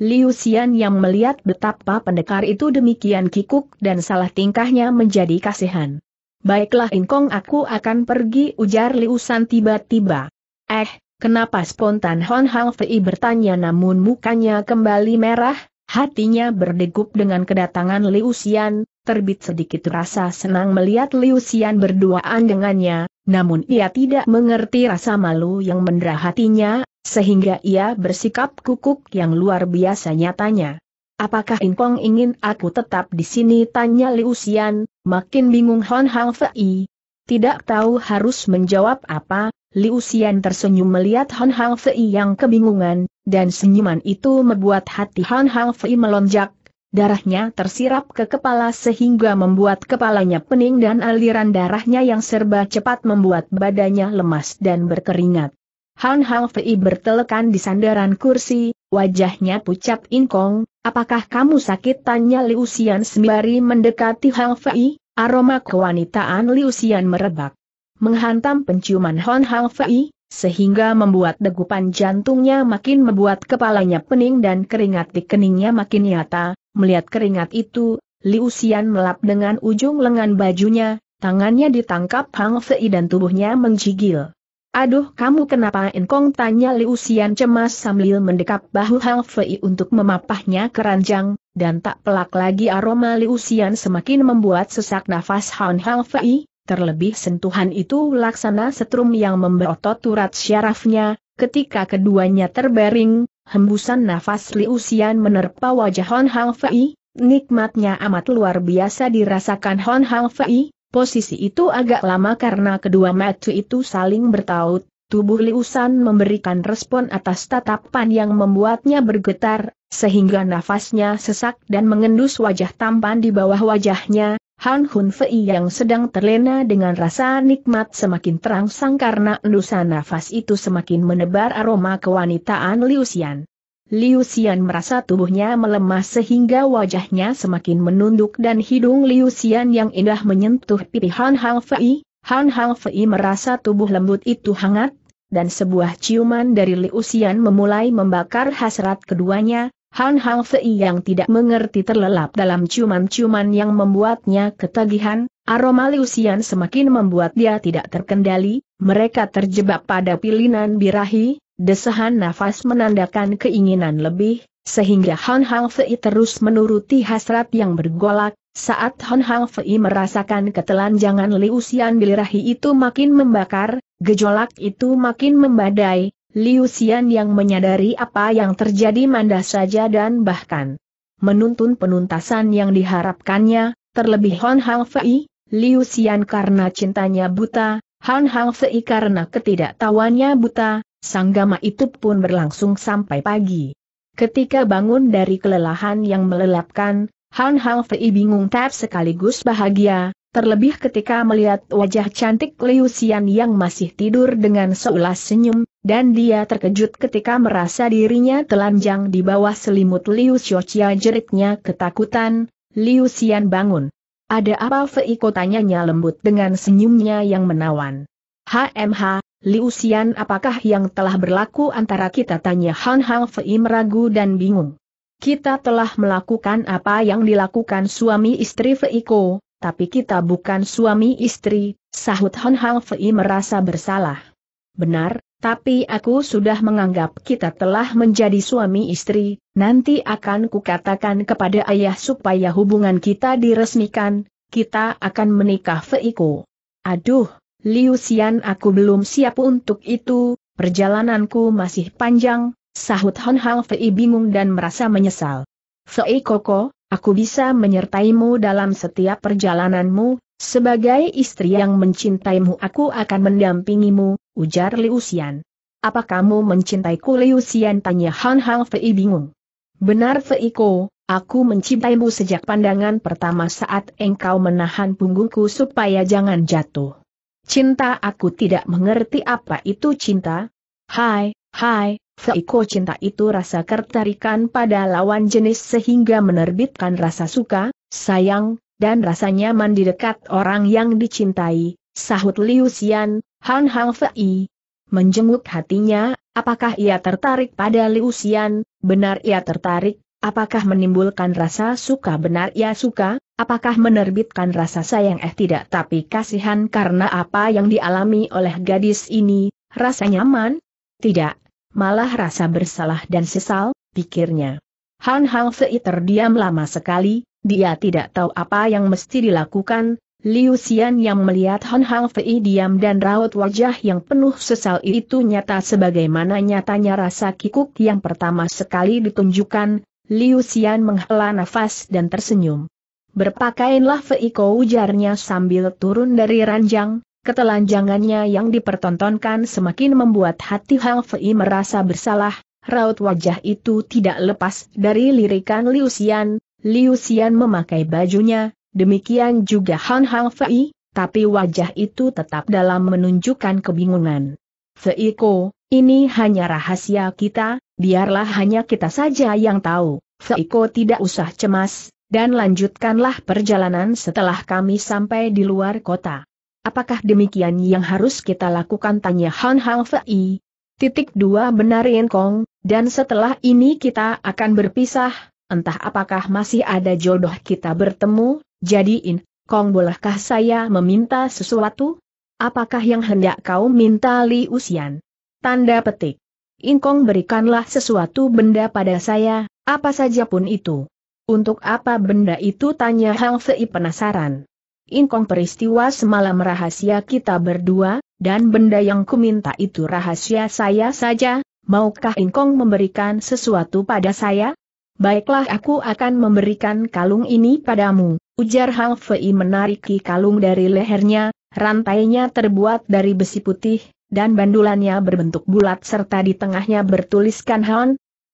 Liu Xian yang melihat betapa pendekar itu demikian kikuk dan salah tingkahnya menjadi kasihan. Baiklah Inkong aku akan pergi ujar Liu San tiba-tiba. Eh, kenapa spontan Han Hang Fei bertanya namun mukanya kembali merah, hatinya berdegup dengan kedatangan Liu Xian, terbit sedikit rasa senang melihat Liu Xian berduaan dengannya, namun ia tidak mengerti rasa malu yang mendera hatinya, sehingga ia bersikap kukuk yang luar biasa nyatanya. Apakah Inkong ingin aku tetap di sini? Tanya Liu Xian, makin bingung Hon Hang Fei. Tidak tahu harus menjawab apa, Liu Xian tersenyum melihat Hon Hang Fei yang kebingungan, dan senyuman itu membuat hati Han Hang Fei melonjak, Darahnya tersirap ke kepala sehingga membuat kepalanya pening dan aliran darahnya yang serba cepat membuat badannya lemas dan berkeringat. Han Hang Fei bertelekan di sandaran kursi, wajahnya pucat inkong, apakah kamu sakit tanya Liu Xian sembari mendekati Hang Fei, aroma kewanitaan Liu Xian merebak. Menghantam penciuman Han Hang Fei, sehingga membuat degupan jantungnya makin membuat kepalanya pening dan keringat di keningnya makin nyata, Melihat keringat itu, Liu Xian melap dengan ujung lengan bajunya, tangannya ditangkap Hang Fei dan tubuhnya menggigil. Aduh kamu kenapa Enkong tanya Liu Xian cemas sambil mendekap bahu Hang Fei untuk memapahnya keranjang, dan tak pelak lagi aroma Liu Xian semakin membuat sesak nafas Han Hang Fei, terlebih sentuhan itu laksana setrum yang membotot turat syarafnya, ketika keduanya terbaring, hembusan nafas Liu Xian menerpa wajah Hon Hang Fei, nikmatnya amat luar biasa dirasakan Hon Hang Fei, posisi itu agak lama karena kedua mata itu saling bertaut, tubuh Liu Liusan memberikan respon atas tatapan yang membuatnya bergetar, sehingga nafasnya sesak dan mengendus wajah tampan di bawah wajahnya, Han Hun Fei yang sedang terlena dengan rasa nikmat semakin terangsang karena endusan nafas itu semakin menebar aroma kewanitaan Liu Xian. Liu Xian merasa tubuhnya melemah sehingga wajahnya semakin menunduk dan hidung Liu Xian yang indah menyentuh pipi Han Hang Fei. Han Hang Fei merasa tubuh lembut itu hangat, dan sebuah ciuman dari Liu Xian memulai membakar hasrat keduanya, Han Hang Sei yang tidak mengerti terlelap dalam ciuman-ciuman yang membuatnya ketagihan, aroma liusian semakin membuat dia tidak terkendali, mereka terjebak pada pilinan birahi, desahan nafas menandakan keinginan lebih, sehingga Han Hang Fei terus menuruti hasrat yang bergolak, saat Han Hang Fei merasakan ketelanjangan liusian birahi itu makin membakar, gejolak itu makin membadai, Liu Xian yang menyadari apa yang terjadi mandah saja dan bahkan menuntun penuntasan yang diharapkannya, terlebih Hon Hang Fei, Liu Xian karena cintanya buta, Han Hang Fei karena ketidaktahuannya buta, sanggama itu pun berlangsung sampai pagi. Ketika bangun dari kelelahan yang melelapkan, Han Hang Fei bingung tap sekaligus bahagia, Terlebih ketika melihat wajah cantik Liu Xian yang masih tidur dengan seulas senyum, dan dia terkejut ketika merasa dirinya telanjang di bawah selimut Liu Xiaoqia jeritnya ketakutan, Liu Xian bangun. Ada apa Feiko tanyanya lembut dengan senyumnya yang menawan. HMH, Liu Xian apakah yang telah berlaku antara kita tanya Han Hang Fei meragu dan bingung. Kita telah melakukan apa yang dilakukan suami istri Feiko, tapi kita bukan suami istri, sahut Hon Hang Fei merasa bersalah. Benar, tapi aku sudah menganggap kita telah menjadi suami istri, nanti akan kukatakan kepada ayah supaya hubungan kita diresmikan, kita akan menikah Feiko. Aduh, Liu Xian aku belum siap untuk itu, perjalananku masih panjang, sahut Hon Hang Fei bingung dan merasa menyesal. Fei Koko, Aku bisa menyertaimu dalam setiap perjalananmu, sebagai istri yang mencintaimu aku akan mendampingimu, ujar Liu Xian. Apa kamu mencintaiku Liu Xian tanya Han Hang Fei bingung. Benar Fei Ko, aku mencintaimu sejak pandangan pertama saat engkau menahan punggungku supaya jangan jatuh. Cinta aku tidak mengerti apa itu cinta. Hai, hai, Feiko cinta itu rasa ketertarikan pada lawan jenis sehingga menerbitkan rasa suka, sayang, dan rasa nyaman di dekat orang yang dicintai, sahut Liu Xian, Han Hang Fei. Menjenguk hatinya, apakah ia tertarik pada Liu Xian, benar ia tertarik, apakah menimbulkan rasa suka benar ia suka, apakah menerbitkan rasa sayang eh tidak tapi kasihan karena apa yang dialami oleh gadis ini, rasa nyaman? Tidak, malah rasa bersalah dan sesal, pikirnya. Han Hang Fei terdiam lama sekali, dia tidak tahu apa yang mesti dilakukan, Liu Xian yang melihat Han Hang Fei diam dan raut wajah yang penuh sesal itu nyata sebagaimana nyatanya rasa kikuk yang pertama sekali ditunjukkan, Liu Xian menghela nafas dan tersenyum. Berpakaianlah Fei Kou ujarnya sambil turun dari ranjang, Ketelanjangannya yang dipertontonkan semakin membuat hati Hang Fei merasa bersalah, raut wajah itu tidak lepas dari lirikan Liu Xian, Liu Xian memakai bajunya, demikian juga Han Hang Fei, tapi wajah itu tetap dalam menunjukkan kebingungan. Fei Ko, ini hanya rahasia kita, biarlah hanya kita saja yang tahu, Fei Ko tidak usah cemas, dan lanjutkanlah perjalanan setelah kami sampai di luar kota. Apakah demikian yang harus kita lakukan tanya Han Hang Fei? Titik dua benar Yen Kong, dan setelah ini kita akan berpisah, entah apakah masih ada jodoh kita bertemu, Jadi, In Kong bolehkah saya meminta sesuatu? Apakah yang hendak kau minta Li Usian? Tanda petik. In Kong berikanlah sesuatu benda pada saya, apa saja pun itu. Untuk apa benda itu tanya Hang Fei penasaran. Inkong peristiwa semalam rahasia kita berdua, dan benda yang kuminta itu rahasia saya saja, maukah Inkong memberikan sesuatu pada saya? Baiklah aku akan memberikan kalung ini padamu, ujar Hang Fei menariki kalung dari lehernya, rantainya terbuat dari besi putih, dan bandulannya berbentuk bulat serta di tengahnya bertuliskan Han.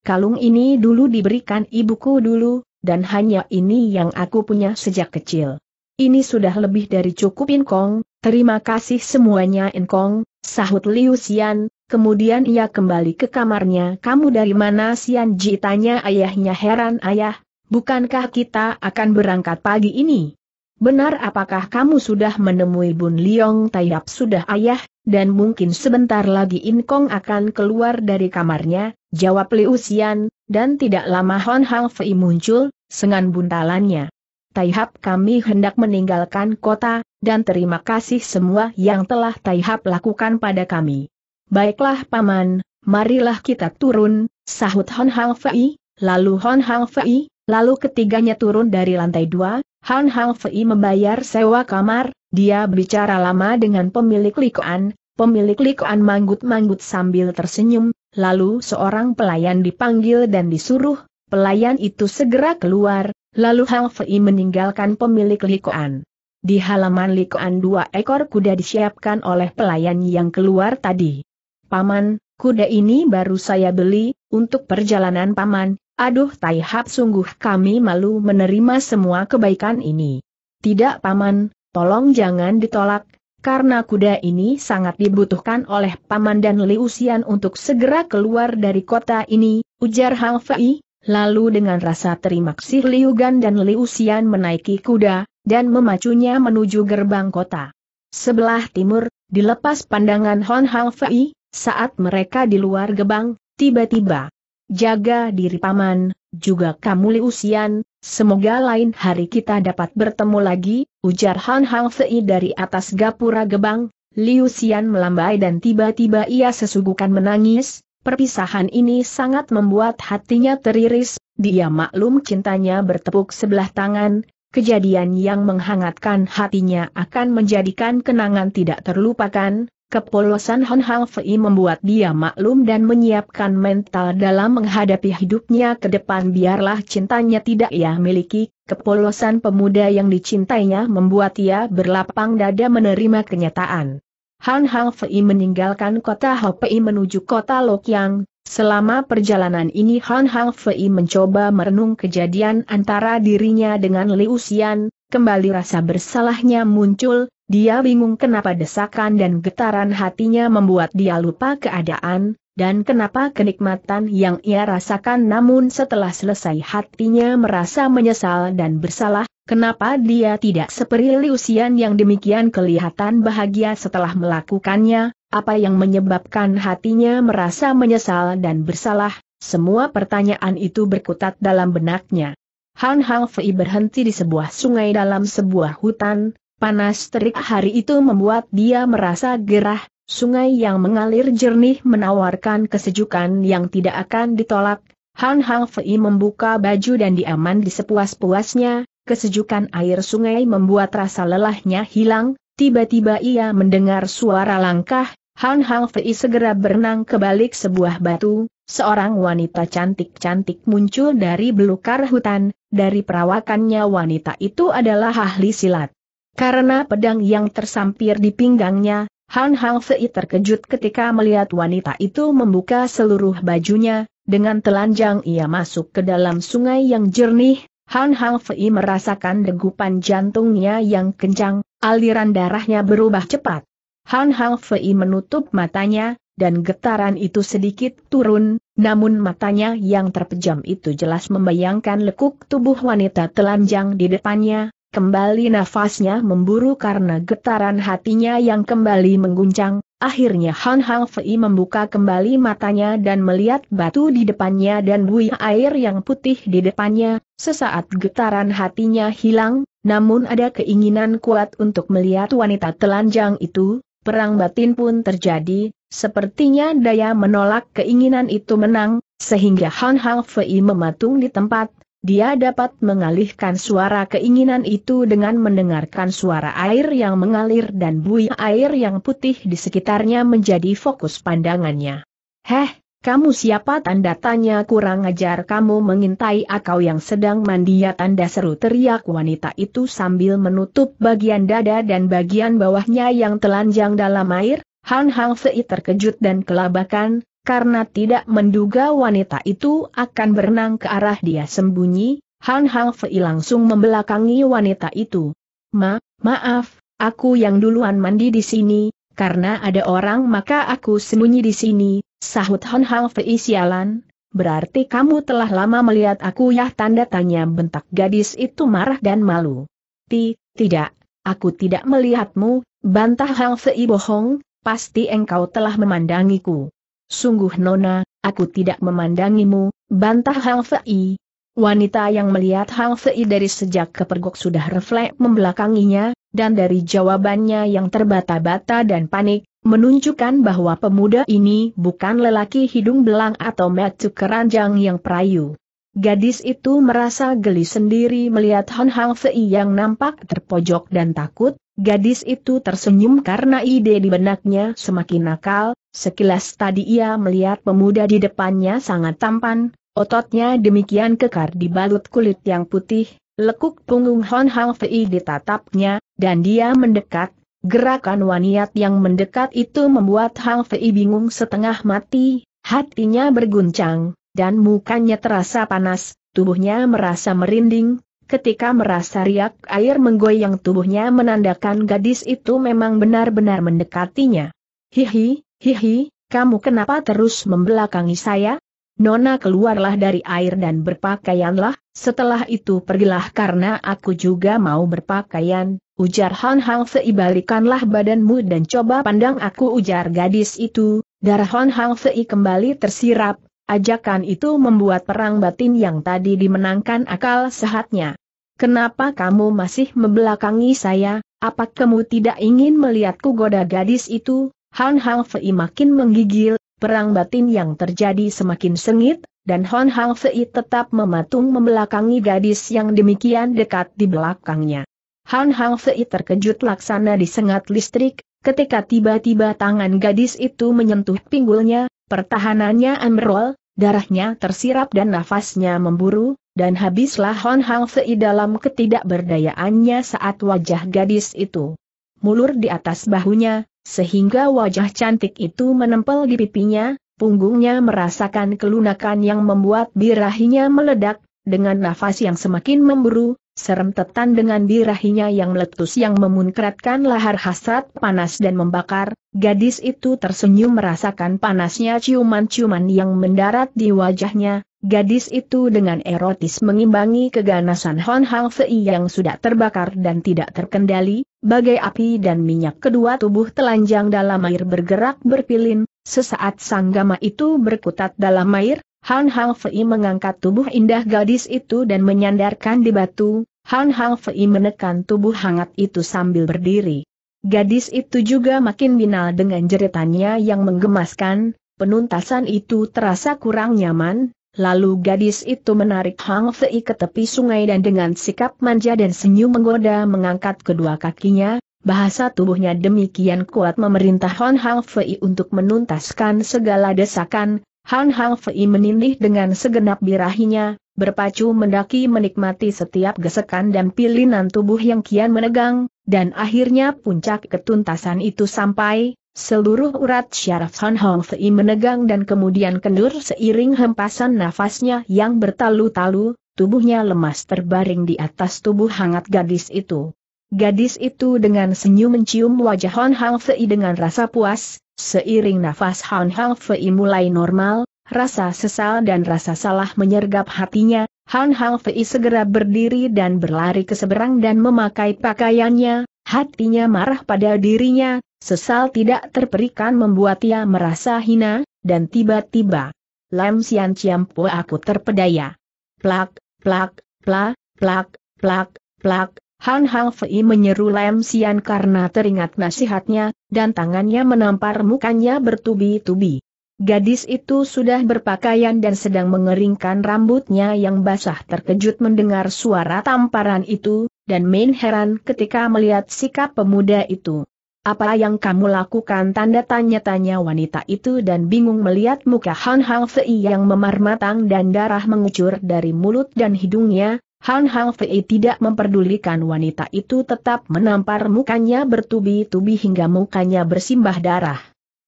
Kalung ini dulu diberikan ibuku dulu, dan hanya ini yang aku punya sejak kecil. Ini sudah lebih dari cukup Inkong, terima kasih semuanya Inkong, sahut Liu Xian, kemudian ia kembali ke kamarnya. Kamu dari mana Xian Ji tanya ayahnya heran ayah, bukankah kita akan berangkat pagi ini? Benar apakah kamu sudah menemui Bun Liong Taiyap sudah ayah, dan mungkin sebentar lagi Inkong akan keluar dari kamarnya, jawab Liu Xian, dan tidak lama Hon Hang Fei muncul, sengan buntalannya. Taihap kami hendak meninggalkan kota, dan terima kasih semua yang telah Taihap lakukan pada kami. Baiklah Paman, marilah kita turun, sahut Hon Hang Fei, lalu Hon Hang Fei, lalu ketiganya turun dari lantai dua, Hon Hang Fei membayar sewa kamar, dia bicara lama dengan pemilik Likuan, pemilik Likuan manggut-manggut sambil tersenyum, lalu seorang pelayan dipanggil dan disuruh, pelayan itu segera keluar, Lalu Hang Fei meninggalkan pemilik Likoan. Di halaman Likoan dua ekor kuda disiapkan oleh pelayan yang keluar tadi. Paman, kuda ini baru saya beli, untuk perjalanan paman, aduh Tai Hap sungguh kami malu menerima semua kebaikan ini. Tidak paman, tolong jangan ditolak, karena kuda ini sangat dibutuhkan oleh paman dan Liusian untuk segera keluar dari kota ini, ujar Hang Fei, Lalu dengan rasa terima kasih Liu Gan dan Liu Xian menaiki kuda, dan memacunya menuju gerbang kota. Sebelah timur, dilepas pandangan Hon Hao Fei, saat mereka di luar gerbang, tiba-tiba. Jaga diri paman, juga kamu Liu Xian, semoga lain hari kita dapat bertemu lagi, ujar Hon Hao Fei dari atas gapura gerbang. Liu Xian melambai dan tiba-tiba ia sesugukan menangis, Perpisahan ini sangat membuat hatinya teriris, dia maklum cintanya bertepuk sebelah tangan, kejadian yang menghangatkan hatinya akan menjadikan kenangan tidak terlupakan, Kepolosan Hon Hang Fei membuat dia maklum dan menyiapkan mental dalam menghadapi hidupnya ke depan biarlah cintanya tidak ia miliki, kepolosan pemuda yang dicintainya membuat ia berlapang dada menerima kenyataan. Han Hang Fei meninggalkan kota Hopei menuju kota Lokyang. Selama perjalanan ini Han Hang Fei mencoba merenung kejadian antara dirinya dengan Liu Xian, kembali rasa bersalahnya muncul, dia bingung kenapa desakan dan getaran hatinya membuat dia lupa keadaan, dan kenapa kenikmatan yang ia rasakan namun setelah selesai hatinya merasa menyesal dan bersalah, Kenapa dia tidak seperti Liusian yang demikian kelihatan bahagia setelah melakukannya, apa yang menyebabkan hatinya merasa menyesal dan bersalah, semua pertanyaan itu berkutat dalam benaknya. Han Fei berhenti di sebuah sungai dalam sebuah hutan, panas terik hari itu membuat dia merasa gerah, sungai yang mengalir jernih menawarkan kesejukan yang tidak akan ditolak, Han Hang Fei membuka baju dan diaman di sepuas-puasnya, kesejukan air sungai membuat rasa lelahnya hilang, tiba-tiba ia mendengar suara langkah, Han Hang Fei segera berenang ke balik sebuah batu, seorang wanita cantik-cantik muncul dari belukar hutan, dari perawakannya wanita itu adalah ahli silat. Karena pedang yang tersampir di pinggangnya, Han Hang Fei terkejut ketika melihat wanita itu membuka seluruh bajunya, dengan telanjang ia masuk ke dalam sungai yang jernih, Han Hang Fei merasakan degupan jantungnya yang kencang, aliran darahnya berubah cepat. Han Hang Fei menutup matanya, dan getaran itu sedikit turun, namun matanya yang terpejam itu jelas membayangkan lekuk tubuh wanita telanjang di depannya, kembali nafasnya memburu karena getaran hatinya yang kembali mengguncang, Akhirnya Han Hang Fei membuka kembali matanya dan melihat batu di depannya dan buih air yang putih di depannya, sesaat getaran hatinya hilang, namun ada keinginan kuat untuk melihat wanita telanjang itu, perang batin pun terjadi, sepertinya daya menolak keinginan itu menang, sehingga Han Hang Fei mematung di tempat, dia dapat mengalihkan suara keinginan itu dengan mendengarkan suara air yang mengalir dan buih air yang putih di sekitarnya menjadi fokus pandangannya. Heh, kamu siapa tanda tanya kurang ajar kamu mengintai akau yang sedang mandi ya tanda seru teriak wanita itu sambil menutup bagian dada dan bagian bawahnya yang telanjang dalam air, Han Hang Fei terkejut dan kelabakan, karena tidak menduga wanita itu akan berenang ke arah dia sembunyi, Han Hang Fei langsung membelakangi wanita itu. Ma, maaf, aku yang duluan mandi di sini, karena ada orang maka aku sembunyi di sini, sahut Han Hang Fei sialan. Berarti kamu telah lama melihat aku ya tanda tanya bentak gadis itu marah dan malu. Ti, tidak, aku tidak melihatmu, bantah Hang Fei bohong, pasti engkau telah memandangiku. Sungguh Nona, aku tidak memandangimu, bantah Hang Fei. Wanita yang melihat Hang Fei dari sejak kepergok sudah refleks membelakanginya, dan dari jawabannya yang terbata-bata dan panik, menunjukkan bahwa pemuda ini bukan lelaki hidung belang atau metu keranjang yang perayu. Gadis itu merasa geli sendiri melihat Han Hang Fei yang nampak terpojok dan takut, gadis itu tersenyum karena ide di benaknya semakin nakal, Sekilas tadi ia melihat pemuda di depannya sangat tampan, ototnya demikian kekar di balut kulit yang putih, lekuk punggung Hon Hang Fei ditatapnya, dan dia mendekat, gerakan waniat yang mendekat itu membuat Hang Fei bingung setengah mati, hatinya berguncang, dan mukanya terasa panas, tubuhnya merasa merinding, Ketika merasa riak air menggoyang tubuhnya menandakan gadis itu memang benar-benar mendekatinya. Hihi, Hihi, kamu kenapa terus membelakangi saya? Nona keluarlah dari air dan berpakaianlah, setelah itu pergilah karena aku juga mau berpakaian, ujar Han Hang Fei balikanlah badanmu dan coba pandang aku ujar gadis itu, darah Han Hang Fei kembali tersirap, ajakan itu membuat perang batin yang tadi dimenangkan akal sehatnya. Kenapa kamu masih membelakangi saya, apa kamu tidak ingin melihatku goda gadis itu, Han Hang Fei makin menggigil, perang batin yang terjadi semakin sengit, dan Han Hang Fei tetap mematung membelakangi gadis yang demikian dekat di belakangnya. Han Hang Fei terkejut laksana disengat listrik, ketika tiba-tiba tangan gadis itu menyentuh pinggulnya, pertahanannya ambrol, darahnya tersirap dan nafasnya memburu, dan habislah Han Hang Fei dalam ketidakberdayaannya saat wajah gadis itu. Mulur di atas bahunya, sehingga wajah cantik itu menempel di pipinya, punggungnya merasakan kelunakan yang membuat birahinya meledak, dengan nafas yang semakin memburu, serem tetan dengan birahinya yang meletus yang memunkratkan lahar hasrat panas dan membakar, gadis itu tersenyum merasakan panasnya ciuman-ciuman yang mendarat di wajahnya, Gadis itu dengan erotis mengimbangi keganasan Hon Hang Fei yang sudah terbakar dan tidak terkendali, bagai api dan minyak kedua tubuh telanjang dalam air bergerak berpilin, sesaat sanggama itu berkutat dalam air, Han Hang Fei mengangkat tubuh indah gadis itu dan menyandarkan di batu, Han Hang Fei menekan tubuh hangat itu sambil berdiri. Gadis itu juga makin binal dengan jeritannya yang menggemaskan, penuntasan itu terasa kurang nyaman, Lalu gadis itu menarik Hang Fei ke tepi sungai dan dengan sikap manja dan senyum menggoda mengangkat kedua kakinya, bahasa tubuhnya demikian kuat memerintah Hon Hang Fei untuk menuntaskan segala desakan, Han Hang Fei menindih dengan segenap birahinya, berpacu mendaki menikmati setiap gesekan dan pilinan tubuh yang kian menegang, dan akhirnya puncak ketuntasan itu sampai, Seluruh urat syaraf Han Hong Fei menegang dan kemudian kendur seiring hempasan nafasnya yang bertalu-talu, tubuhnya lemas terbaring di atas tubuh hangat gadis itu. Gadis itu dengan senyum mencium wajah Han Hong Fei dengan rasa puas, seiring nafas Han Hong Fei mulai normal, rasa sesal dan rasa salah menyergap hatinya, Han Hong Fei segera berdiri dan berlari ke seberang dan memakai pakaiannya, hatinya marah pada dirinya, Sesal tidak terperikan membuat ia merasa hina, dan tiba-tiba, Lam Sian Ciam aku terpedaya. Plak, plak, plak, plak, plak, plak, Han Hang Fei menyeru Lam Sian karena teringat nasihatnya, dan tangannya menampar mukanya bertubi-tubi. Gadis itu sudah berpakaian dan sedang mengeringkan rambutnya yang basah terkejut mendengar suara tamparan itu, dan main heran ketika melihat sikap pemuda itu. Apa yang kamu lakukan tanda tanya-tanya wanita itu dan bingung melihat muka Han Hang Fei yang memar matang dan darah mengucur dari mulut dan hidungnya, Han Hang Fei tidak memperdulikan wanita itu tetap menampar mukanya bertubi-tubi hingga mukanya bersimbah darah.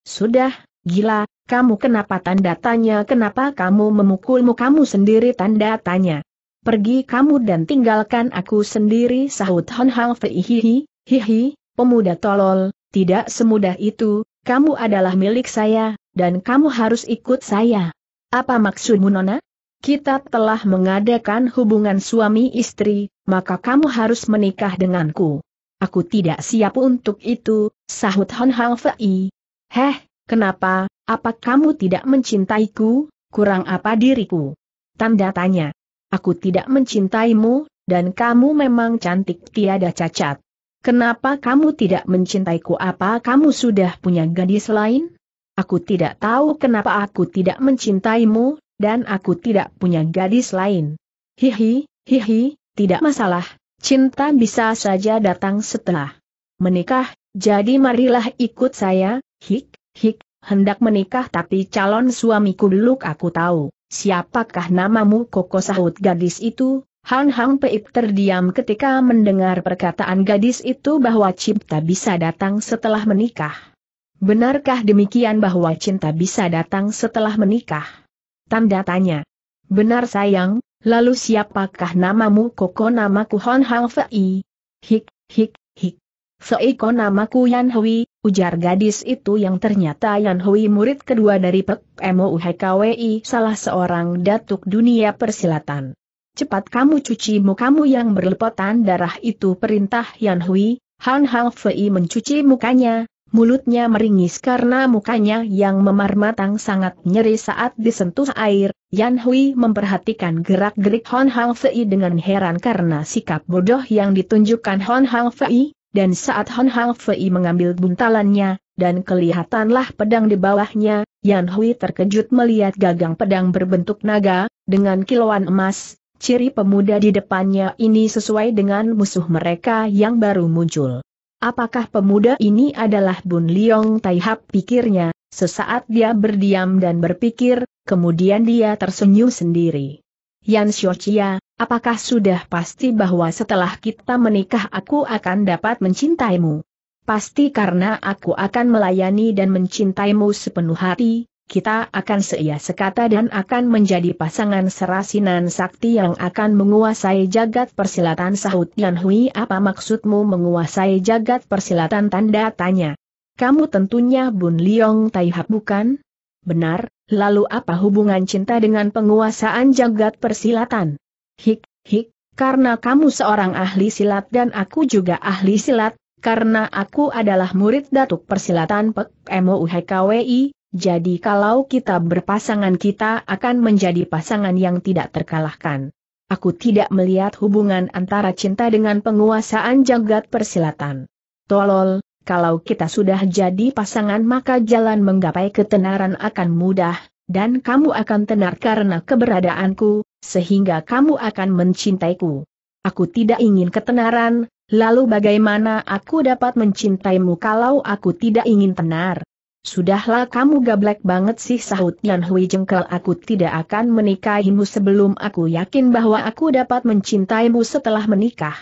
Sudah, gila, kamu kenapa tanda tanya kenapa kamu memukul mukamu sendiri tanda tanya. Pergi kamu dan tinggalkan aku sendiri sahut Han Hang Fei hihi, hihi, pemuda tolol, tidak semudah itu, kamu adalah milik saya, dan kamu harus ikut saya. Apa maksudmu Nona? Kita telah mengadakan hubungan suami istri, maka kamu harus menikah denganku. Aku tidak siap untuk itu, sahut Hon Hang Fei. Heh, kenapa, apa kamu tidak mencintaiku, kurang apa diriku? Tanda tanya. Aku tidak mencintaimu, dan kamu memang cantik tiada cacat. Kenapa kamu tidak mencintaiku apa kamu sudah punya gadis lain? Aku tidak tahu kenapa aku tidak mencintaimu, dan aku tidak punya gadis lain. Hihi, hihi, tidak masalah, cinta bisa saja datang setelah menikah, jadi marilah ikut saya, hik, hik, hendak menikah tapi calon suamiku dulu aku tahu. Siapakah namamu Koko sahut gadis itu, Han Hang Peik terdiam ketika mendengar perkataan gadis itu bahwa cipta bisa datang setelah menikah. Benarkah demikian bahwa cinta bisa datang setelah menikah? Tanda tanya. Benar sayang, lalu siapakah namamu koko namaku Han Hang Fei? Hik, hik, hik. Seiko namaku Yan Hui, ujar gadis itu yang ternyata Yan Hui murid kedua dari Pek Mo salah seorang datuk dunia persilatan. Cepat kamu cuci mukamu yang berlepotan darah itu perintah Yan Hui, Han Hao Fei mencuci mukanya, mulutnya meringis karena mukanya yang memar matang sangat nyeri saat disentuh air, Yan Hui memperhatikan gerak-gerik Han Hao Fei dengan heran karena sikap bodoh yang ditunjukkan Han Hao Fei, dan saat Han Hao Fei mengambil buntalannya, dan kelihatanlah pedang di bawahnya, Yan Hui terkejut melihat gagang pedang berbentuk naga, dengan kilauan emas, ciri pemuda di depannya ini sesuai dengan musuh mereka yang baru muncul. Apakah pemuda ini adalah Bun Liong Taihap pikirnya, sesaat dia berdiam dan berpikir, kemudian dia tersenyum sendiri. Yan Xiochia, apakah sudah pasti bahwa setelah kita menikah aku akan dapat mencintaimu? Pasti karena aku akan melayani dan mencintaimu sepenuh hati, kita akan seia sekata dan akan menjadi pasangan serasinan sakti yang akan menguasai jagat persilatan sahut Yan Hui apa maksudmu menguasai jagat persilatan tanda tanya. Kamu tentunya Bun Liong Taihap bukan? Benar, lalu apa hubungan cinta dengan penguasaan jagat persilatan? Hik, hik, karena kamu seorang ahli silat dan aku juga ahli silat, karena aku adalah murid datuk persilatan Pek jadi kalau kita berpasangan kita akan menjadi pasangan yang tidak terkalahkan. Aku tidak melihat hubungan antara cinta dengan penguasaan jagat persilatan. Tolol, kalau kita sudah jadi pasangan maka jalan menggapai ketenaran akan mudah, dan kamu akan tenar karena keberadaanku, sehingga kamu akan mencintaiku. Aku tidak ingin ketenaran, lalu bagaimana aku dapat mencintaimu kalau aku tidak ingin tenar? Sudahlah kamu gablek banget sih sahut Yan Hui jengkel aku tidak akan menikahimu sebelum aku yakin bahwa aku dapat mencintaimu setelah menikah.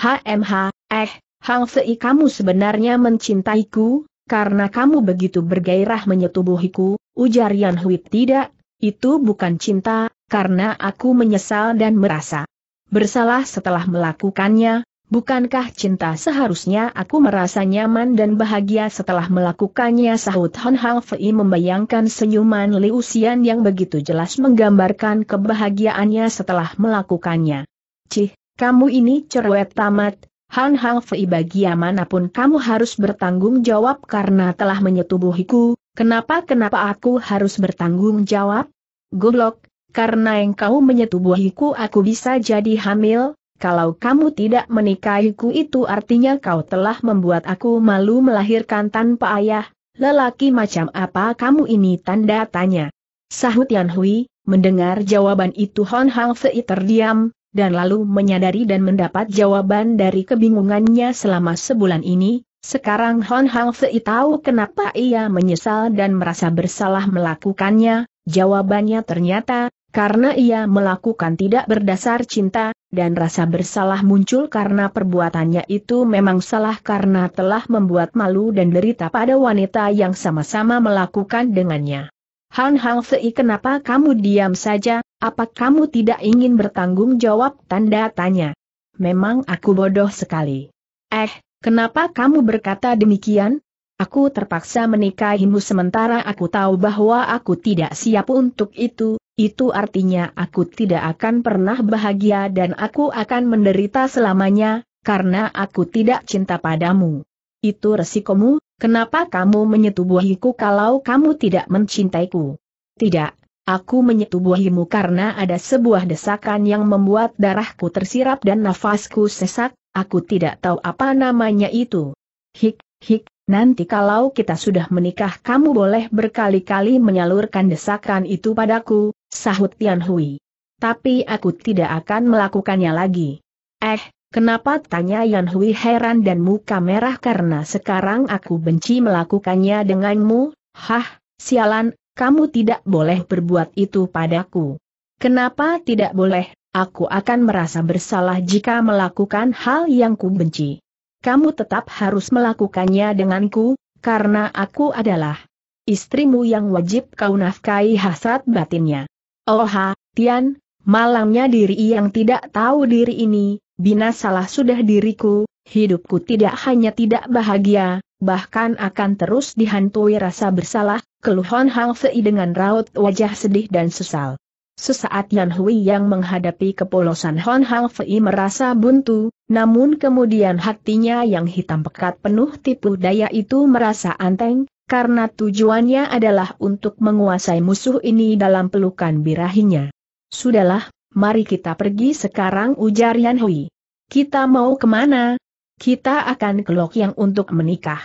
HMH, eh, Hang Fei kamu sebenarnya mencintaiku, karena kamu begitu bergairah menyetubuhiku, ujar Yan Hui tidak, itu bukan cinta, karena aku menyesal dan merasa bersalah setelah melakukannya, Bukankah cinta seharusnya aku merasa nyaman dan bahagia setelah melakukannya sahut Han Fei membayangkan senyuman Liu Xian yang begitu jelas menggambarkan kebahagiaannya setelah melakukannya. Cih, kamu ini cerewet tamat, Han Halfei manapun kamu harus bertanggung jawab karena telah menyetubuhiku, kenapa-kenapa aku harus bertanggung jawab? Goblok, karena engkau menyetubuhiku aku bisa jadi hamil, kalau kamu tidak menikahiku itu artinya kau telah membuat aku malu melahirkan tanpa ayah, lelaki macam apa kamu ini tanda tanya. Sahut Yan Hui, mendengar jawaban itu Hon Hang Fei terdiam, dan lalu menyadari dan mendapat jawaban dari kebingungannya selama sebulan ini, sekarang Hon Hang Fei tahu kenapa ia menyesal dan merasa bersalah melakukannya, jawabannya ternyata, karena ia melakukan tidak berdasar cinta, dan rasa bersalah muncul karena perbuatannya itu memang salah karena telah membuat malu dan derita pada wanita yang sama-sama melakukan dengannya. Han Hang Fei kenapa kamu diam saja, apa kamu tidak ingin bertanggung jawab tanda tanya? Memang aku bodoh sekali. Eh, kenapa kamu berkata demikian? Aku terpaksa menikahimu sementara aku tahu bahwa aku tidak siap untuk itu, itu artinya aku tidak akan pernah bahagia dan aku akan menderita selamanya, karena aku tidak cinta padamu. Itu resikomu, kenapa kamu menyetubuhiku kalau kamu tidak mencintaiku? Tidak, aku menyetubuhimu karena ada sebuah desakan yang membuat darahku tersirap dan nafasku sesak, aku tidak tahu apa namanya itu. Hik, hik, nanti kalau kita sudah menikah kamu boleh berkali-kali menyalurkan desakan itu padaku, sahut Tian Hui. Tapi aku tidak akan melakukannya lagi. Eh, kenapa tanya Yan Hui heran dan muka merah karena sekarang aku benci melakukannya denganmu, hah, sialan, kamu tidak boleh berbuat itu padaku. Kenapa tidak boleh, aku akan merasa bersalah jika melakukan hal yang ku benci. Kamu tetap harus melakukannya denganku, karena aku adalah istrimu yang wajib kau nafkahi hasrat batinnya. Oh ha, Tian, malangnya diri yang tidak tahu diri ini, binasalah sudah diriku, hidupku tidak hanya tidak bahagia, bahkan akan terus dihantui rasa bersalah, keluhan Hang Fei dengan raut wajah sedih dan sesal. Sesaat Yan Hui yang menghadapi kepolosan Hon Hang Fei merasa buntu, namun kemudian hatinya yang hitam pekat penuh tipu daya itu merasa anteng, karena tujuannya adalah untuk menguasai musuh ini dalam pelukan birahinya. Sudahlah, mari kita pergi sekarang ujar Yan Hui. Kita mau kemana? Kita akan ke Lok Yang untuk menikah.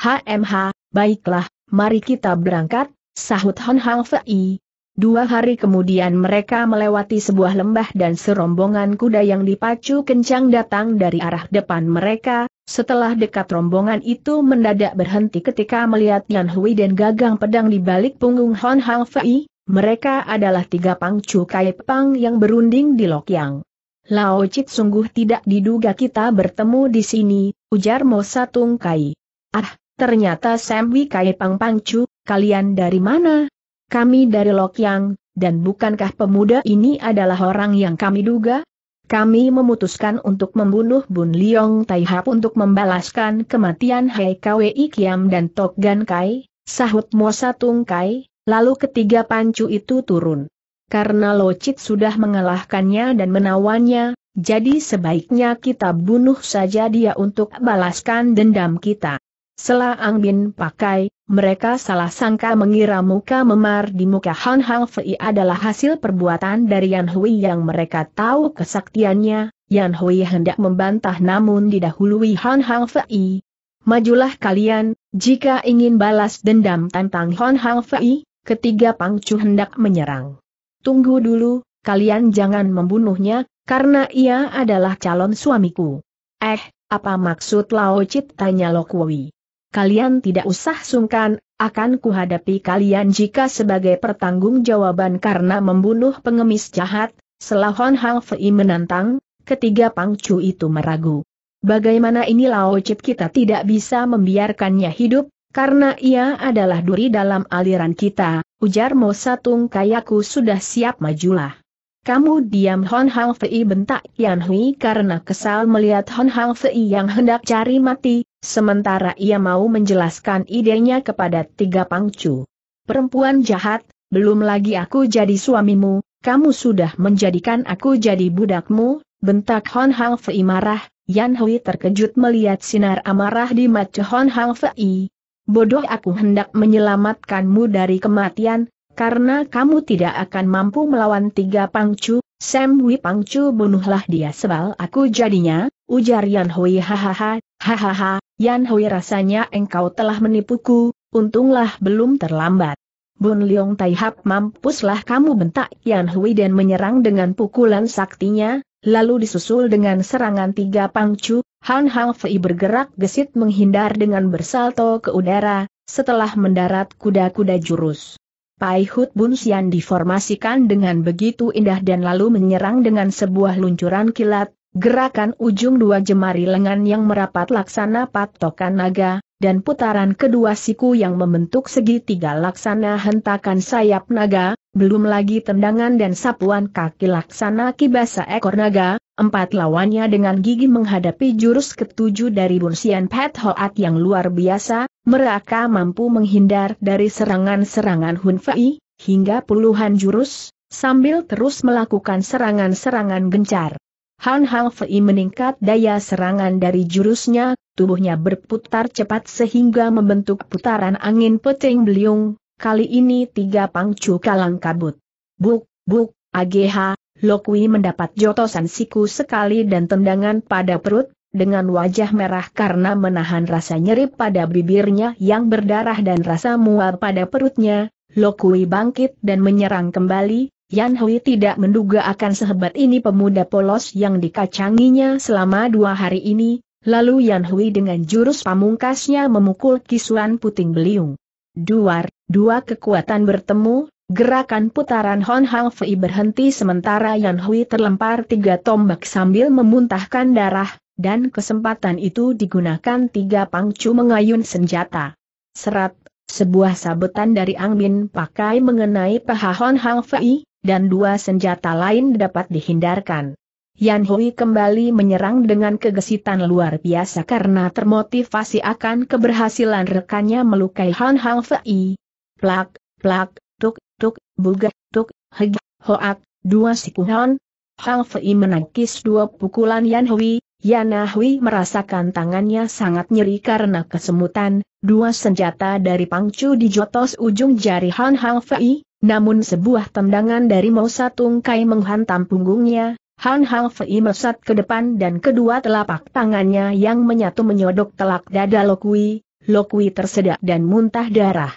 HMH, baiklah, mari kita berangkat, sahut Hon Hang Fei. Dua hari kemudian mereka melewati sebuah lembah dan serombongan kuda yang dipacu kencang datang dari arah depan mereka, setelah dekat rombongan itu mendadak berhenti ketika melihat Yan Hui dan gagang pedang di balik punggung Hon Hang Fei, mereka adalah tiga Pang pangcu kai pang yang berunding di Lokyang. Lao Chit sungguh tidak diduga kita bertemu di sini, ujar Mo Satung Kai. Ah, ternyata Sam Wi Kai Pang Pangcu, kalian dari mana? Kami dari Lokyang, dan bukankah pemuda ini adalah orang yang kami duga? Kami memutuskan untuk membunuh Bun Liong Taihap untuk membalaskan kematian Hei Kwei Kiam dan Tok Gan Kai, sahut Mo Tung Kai, lalu ketiga pancu itu turun. Karena Chit sudah mengalahkannya dan menawannya, jadi sebaiknya kita bunuh saja dia untuk balaskan dendam kita. Selang Bin pakai, mereka salah sangka mengira muka memar di muka Han Hang Fei adalah hasil perbuatan dari Yan Hui yang mereka tahu kesaktiannya, Yan Hui hendak membantah namun didahului Han Hang Fei. Majulah kalian, jika ingin balas dendam tentang Han Hang Fei, ketiga pangcu hendak menyerang. Tunggu dulu, kalian jangan membunuhnya, karena ia adalah calon suamiku. Eh, apa maksud Lao Chit tanya Lo Kui kalian tidak usah sungkan, akan kuhadapi kalian jika sebagai pertanggungjawaban karena membunuh pengemis jahat, selahon Hang Fei menantang, ketiga pangcu itu meragu. Bagaimana ini Lao Chip kita tidak bisa membiarkannya hidup, karena ia adalah duri dalam aliran kita, ujar Mo Satung kayaku sudah siap majulah. Kamu diam Hon Hang Fei bentak Yan Hui karena kesal melihat Hon Hang Fei yang hendak cari mati, sementara ia mau menjelaskan idenya kepada tiga pangcu. Perempuan jahat, belum lagi aku jadi suamimu, kamu sudah menjadikan aku jadi budakmu, bentak Hon Hang Fei marah, Yan Hui terkejut melihat sinar amarah di mata Hon Hang Fei. Bodoh aku hendak menyelamatkanmu dari kematian, karena kamu tidak akan mampu melawan tiga pangcu, Sam Wi pangcu bunuhlah dia sebal aku jadinya, ujar Yan Hui hahaha, hahaha, Yan Hui rasanya engkau telah menipuku, untunglah belum terlambat. Bun Leong Tai mampuslah kamu bentak Yan Hui dan menyerang dengan pukulan saktinya, lalu disusul dengan serangan tiga pangcu, Han Hang Fei bergerak gesit menghindar dengan bersalto ke udara, setelah mendarat kuda-kuda jurus. Pai Hut Bun Sian diformasikan dengan begitu indah dan lalu menyerang dengan sebuah luncuran kilat, gerakan ujung dua jemari lengan yang merapat laksana patokan naga, dan putaran kedua siku yang membentuk segitiga laksana hentakan sayap naga, belum lagi tendangan dan sapuan kaki laksana kibasa ekor naga, empat lawannya dengan gigi menghadapi jurus ketujuh dari Bunsian Pet Hoat yang luar biasa, mereka mampu menghindar dari serangan-serangan Hun Fei, hingga puluhan jurus, sambil terus melakukan serangan-serangan gencar. Han Hang Fei meningkat daya serangan dari jurusnya, tubuhnya berputar cepat sehingga membentuk putaran angin peting beliung, kali ini tiga pangcu kalang kabut. Buk, buk, ageha, Lokwi mendapat jotosan siku sekali dan tendangan pada perut, dengan wajah merah karena menahan rasa nyeri pada bibirnya yang berdarah dan rasa mual pada perutnya, Lokui bangkit dan menyerang kembali, Yan Hui tidak menduga akan sehebat ini pemuda polos yang dikacanginya selama dua hari ini, lalu Yan Hui dengan jurus pamungkasnya memukul kisuan puting beliung. Duar, dua kekuatan bertemu, gerakan putaran Hon Hang Fei berhenti sementara Yan Hui terlempar tiga tombak sambil memuntahkan darah, dan kesempatan itu digunakan tiga pangcu mengayun senjata. Serat, sebuah sabetan dari Ang Bin pakai mengenai paha Hon Hang Fei, dan dua senjata lain dapat dihindarkan. Yan Hui kembali menyerang dengan kegesitan luar biasa karena termotivasi akan keberhasilan rekannya melukai Han Hang Fei. Plak, plak, tuk, tuk, buga, tuk, heg, hoak, dua Han. Hang Fei menangkis dua pukulan Yan Hui, Yan Hui merasakan tangannya sangat nyeri karena kesemutan, dua senjata dari pangcu dijotos ujung jari Han Hang Fei, namun sebuah tendangan dari Mo Satung Kai menghantam punggungnya, Han Hang Fei melesat ke depan dan kedua telapak tangannya yang menyatu menyodok telak dada Lokui, Lokui tersedak dan muntah darah.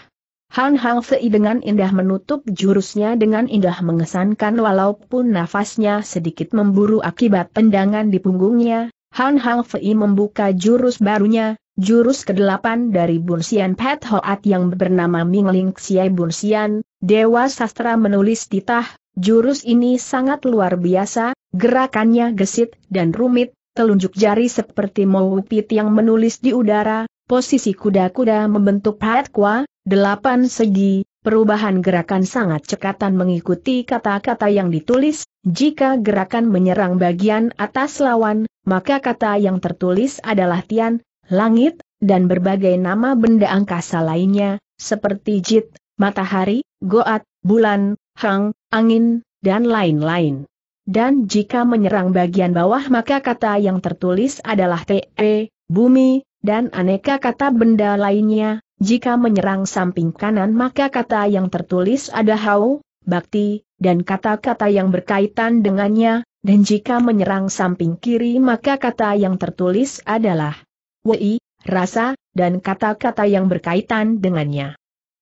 Han Hang Fei dengan indah menutup jurusnya dengan indah mengesankan walaupun nafasnya sedikit memburu akibat tendangan di punggungnya, Han Hang Fei membuka jurus barunya, jurus ke-8 dari Bunsian Pet Hoat yang bernama Mingling Xie Bunsian, Dewa Sastra menulis titah, jurus ini sangat luar biasa, gerakannya gesit dan rumit, telunjuk jari seperti maupit yang menulis di udara, posisi kuda-kuda membentuk patkwa, delapan segi, perubahan gerakan sangat cekatan mengikuti kata-kata yang ditulis, jika gerakan menyerang bagian atas lawan, maka kata yang tertulis adalah tian, langit, dan berbagai nama benda angkasa lainnya, seperti jit, matahari, goat, bulan, hang, angin, dan lain-lain. Dan jika menyerang bagian bawah maka kata yang tertulis adalah TE, bumi, dan aneka kata benda lainnya, jika menyerang samping kanan maka kata yang tertulis ada hau, bakti, dan kata-kata yang berkaitan dengannya, dan jika menyerang samping kiri maka kata yang tertulis adalah wei, rasa, dan kata-kata yang berkaitan dengannya.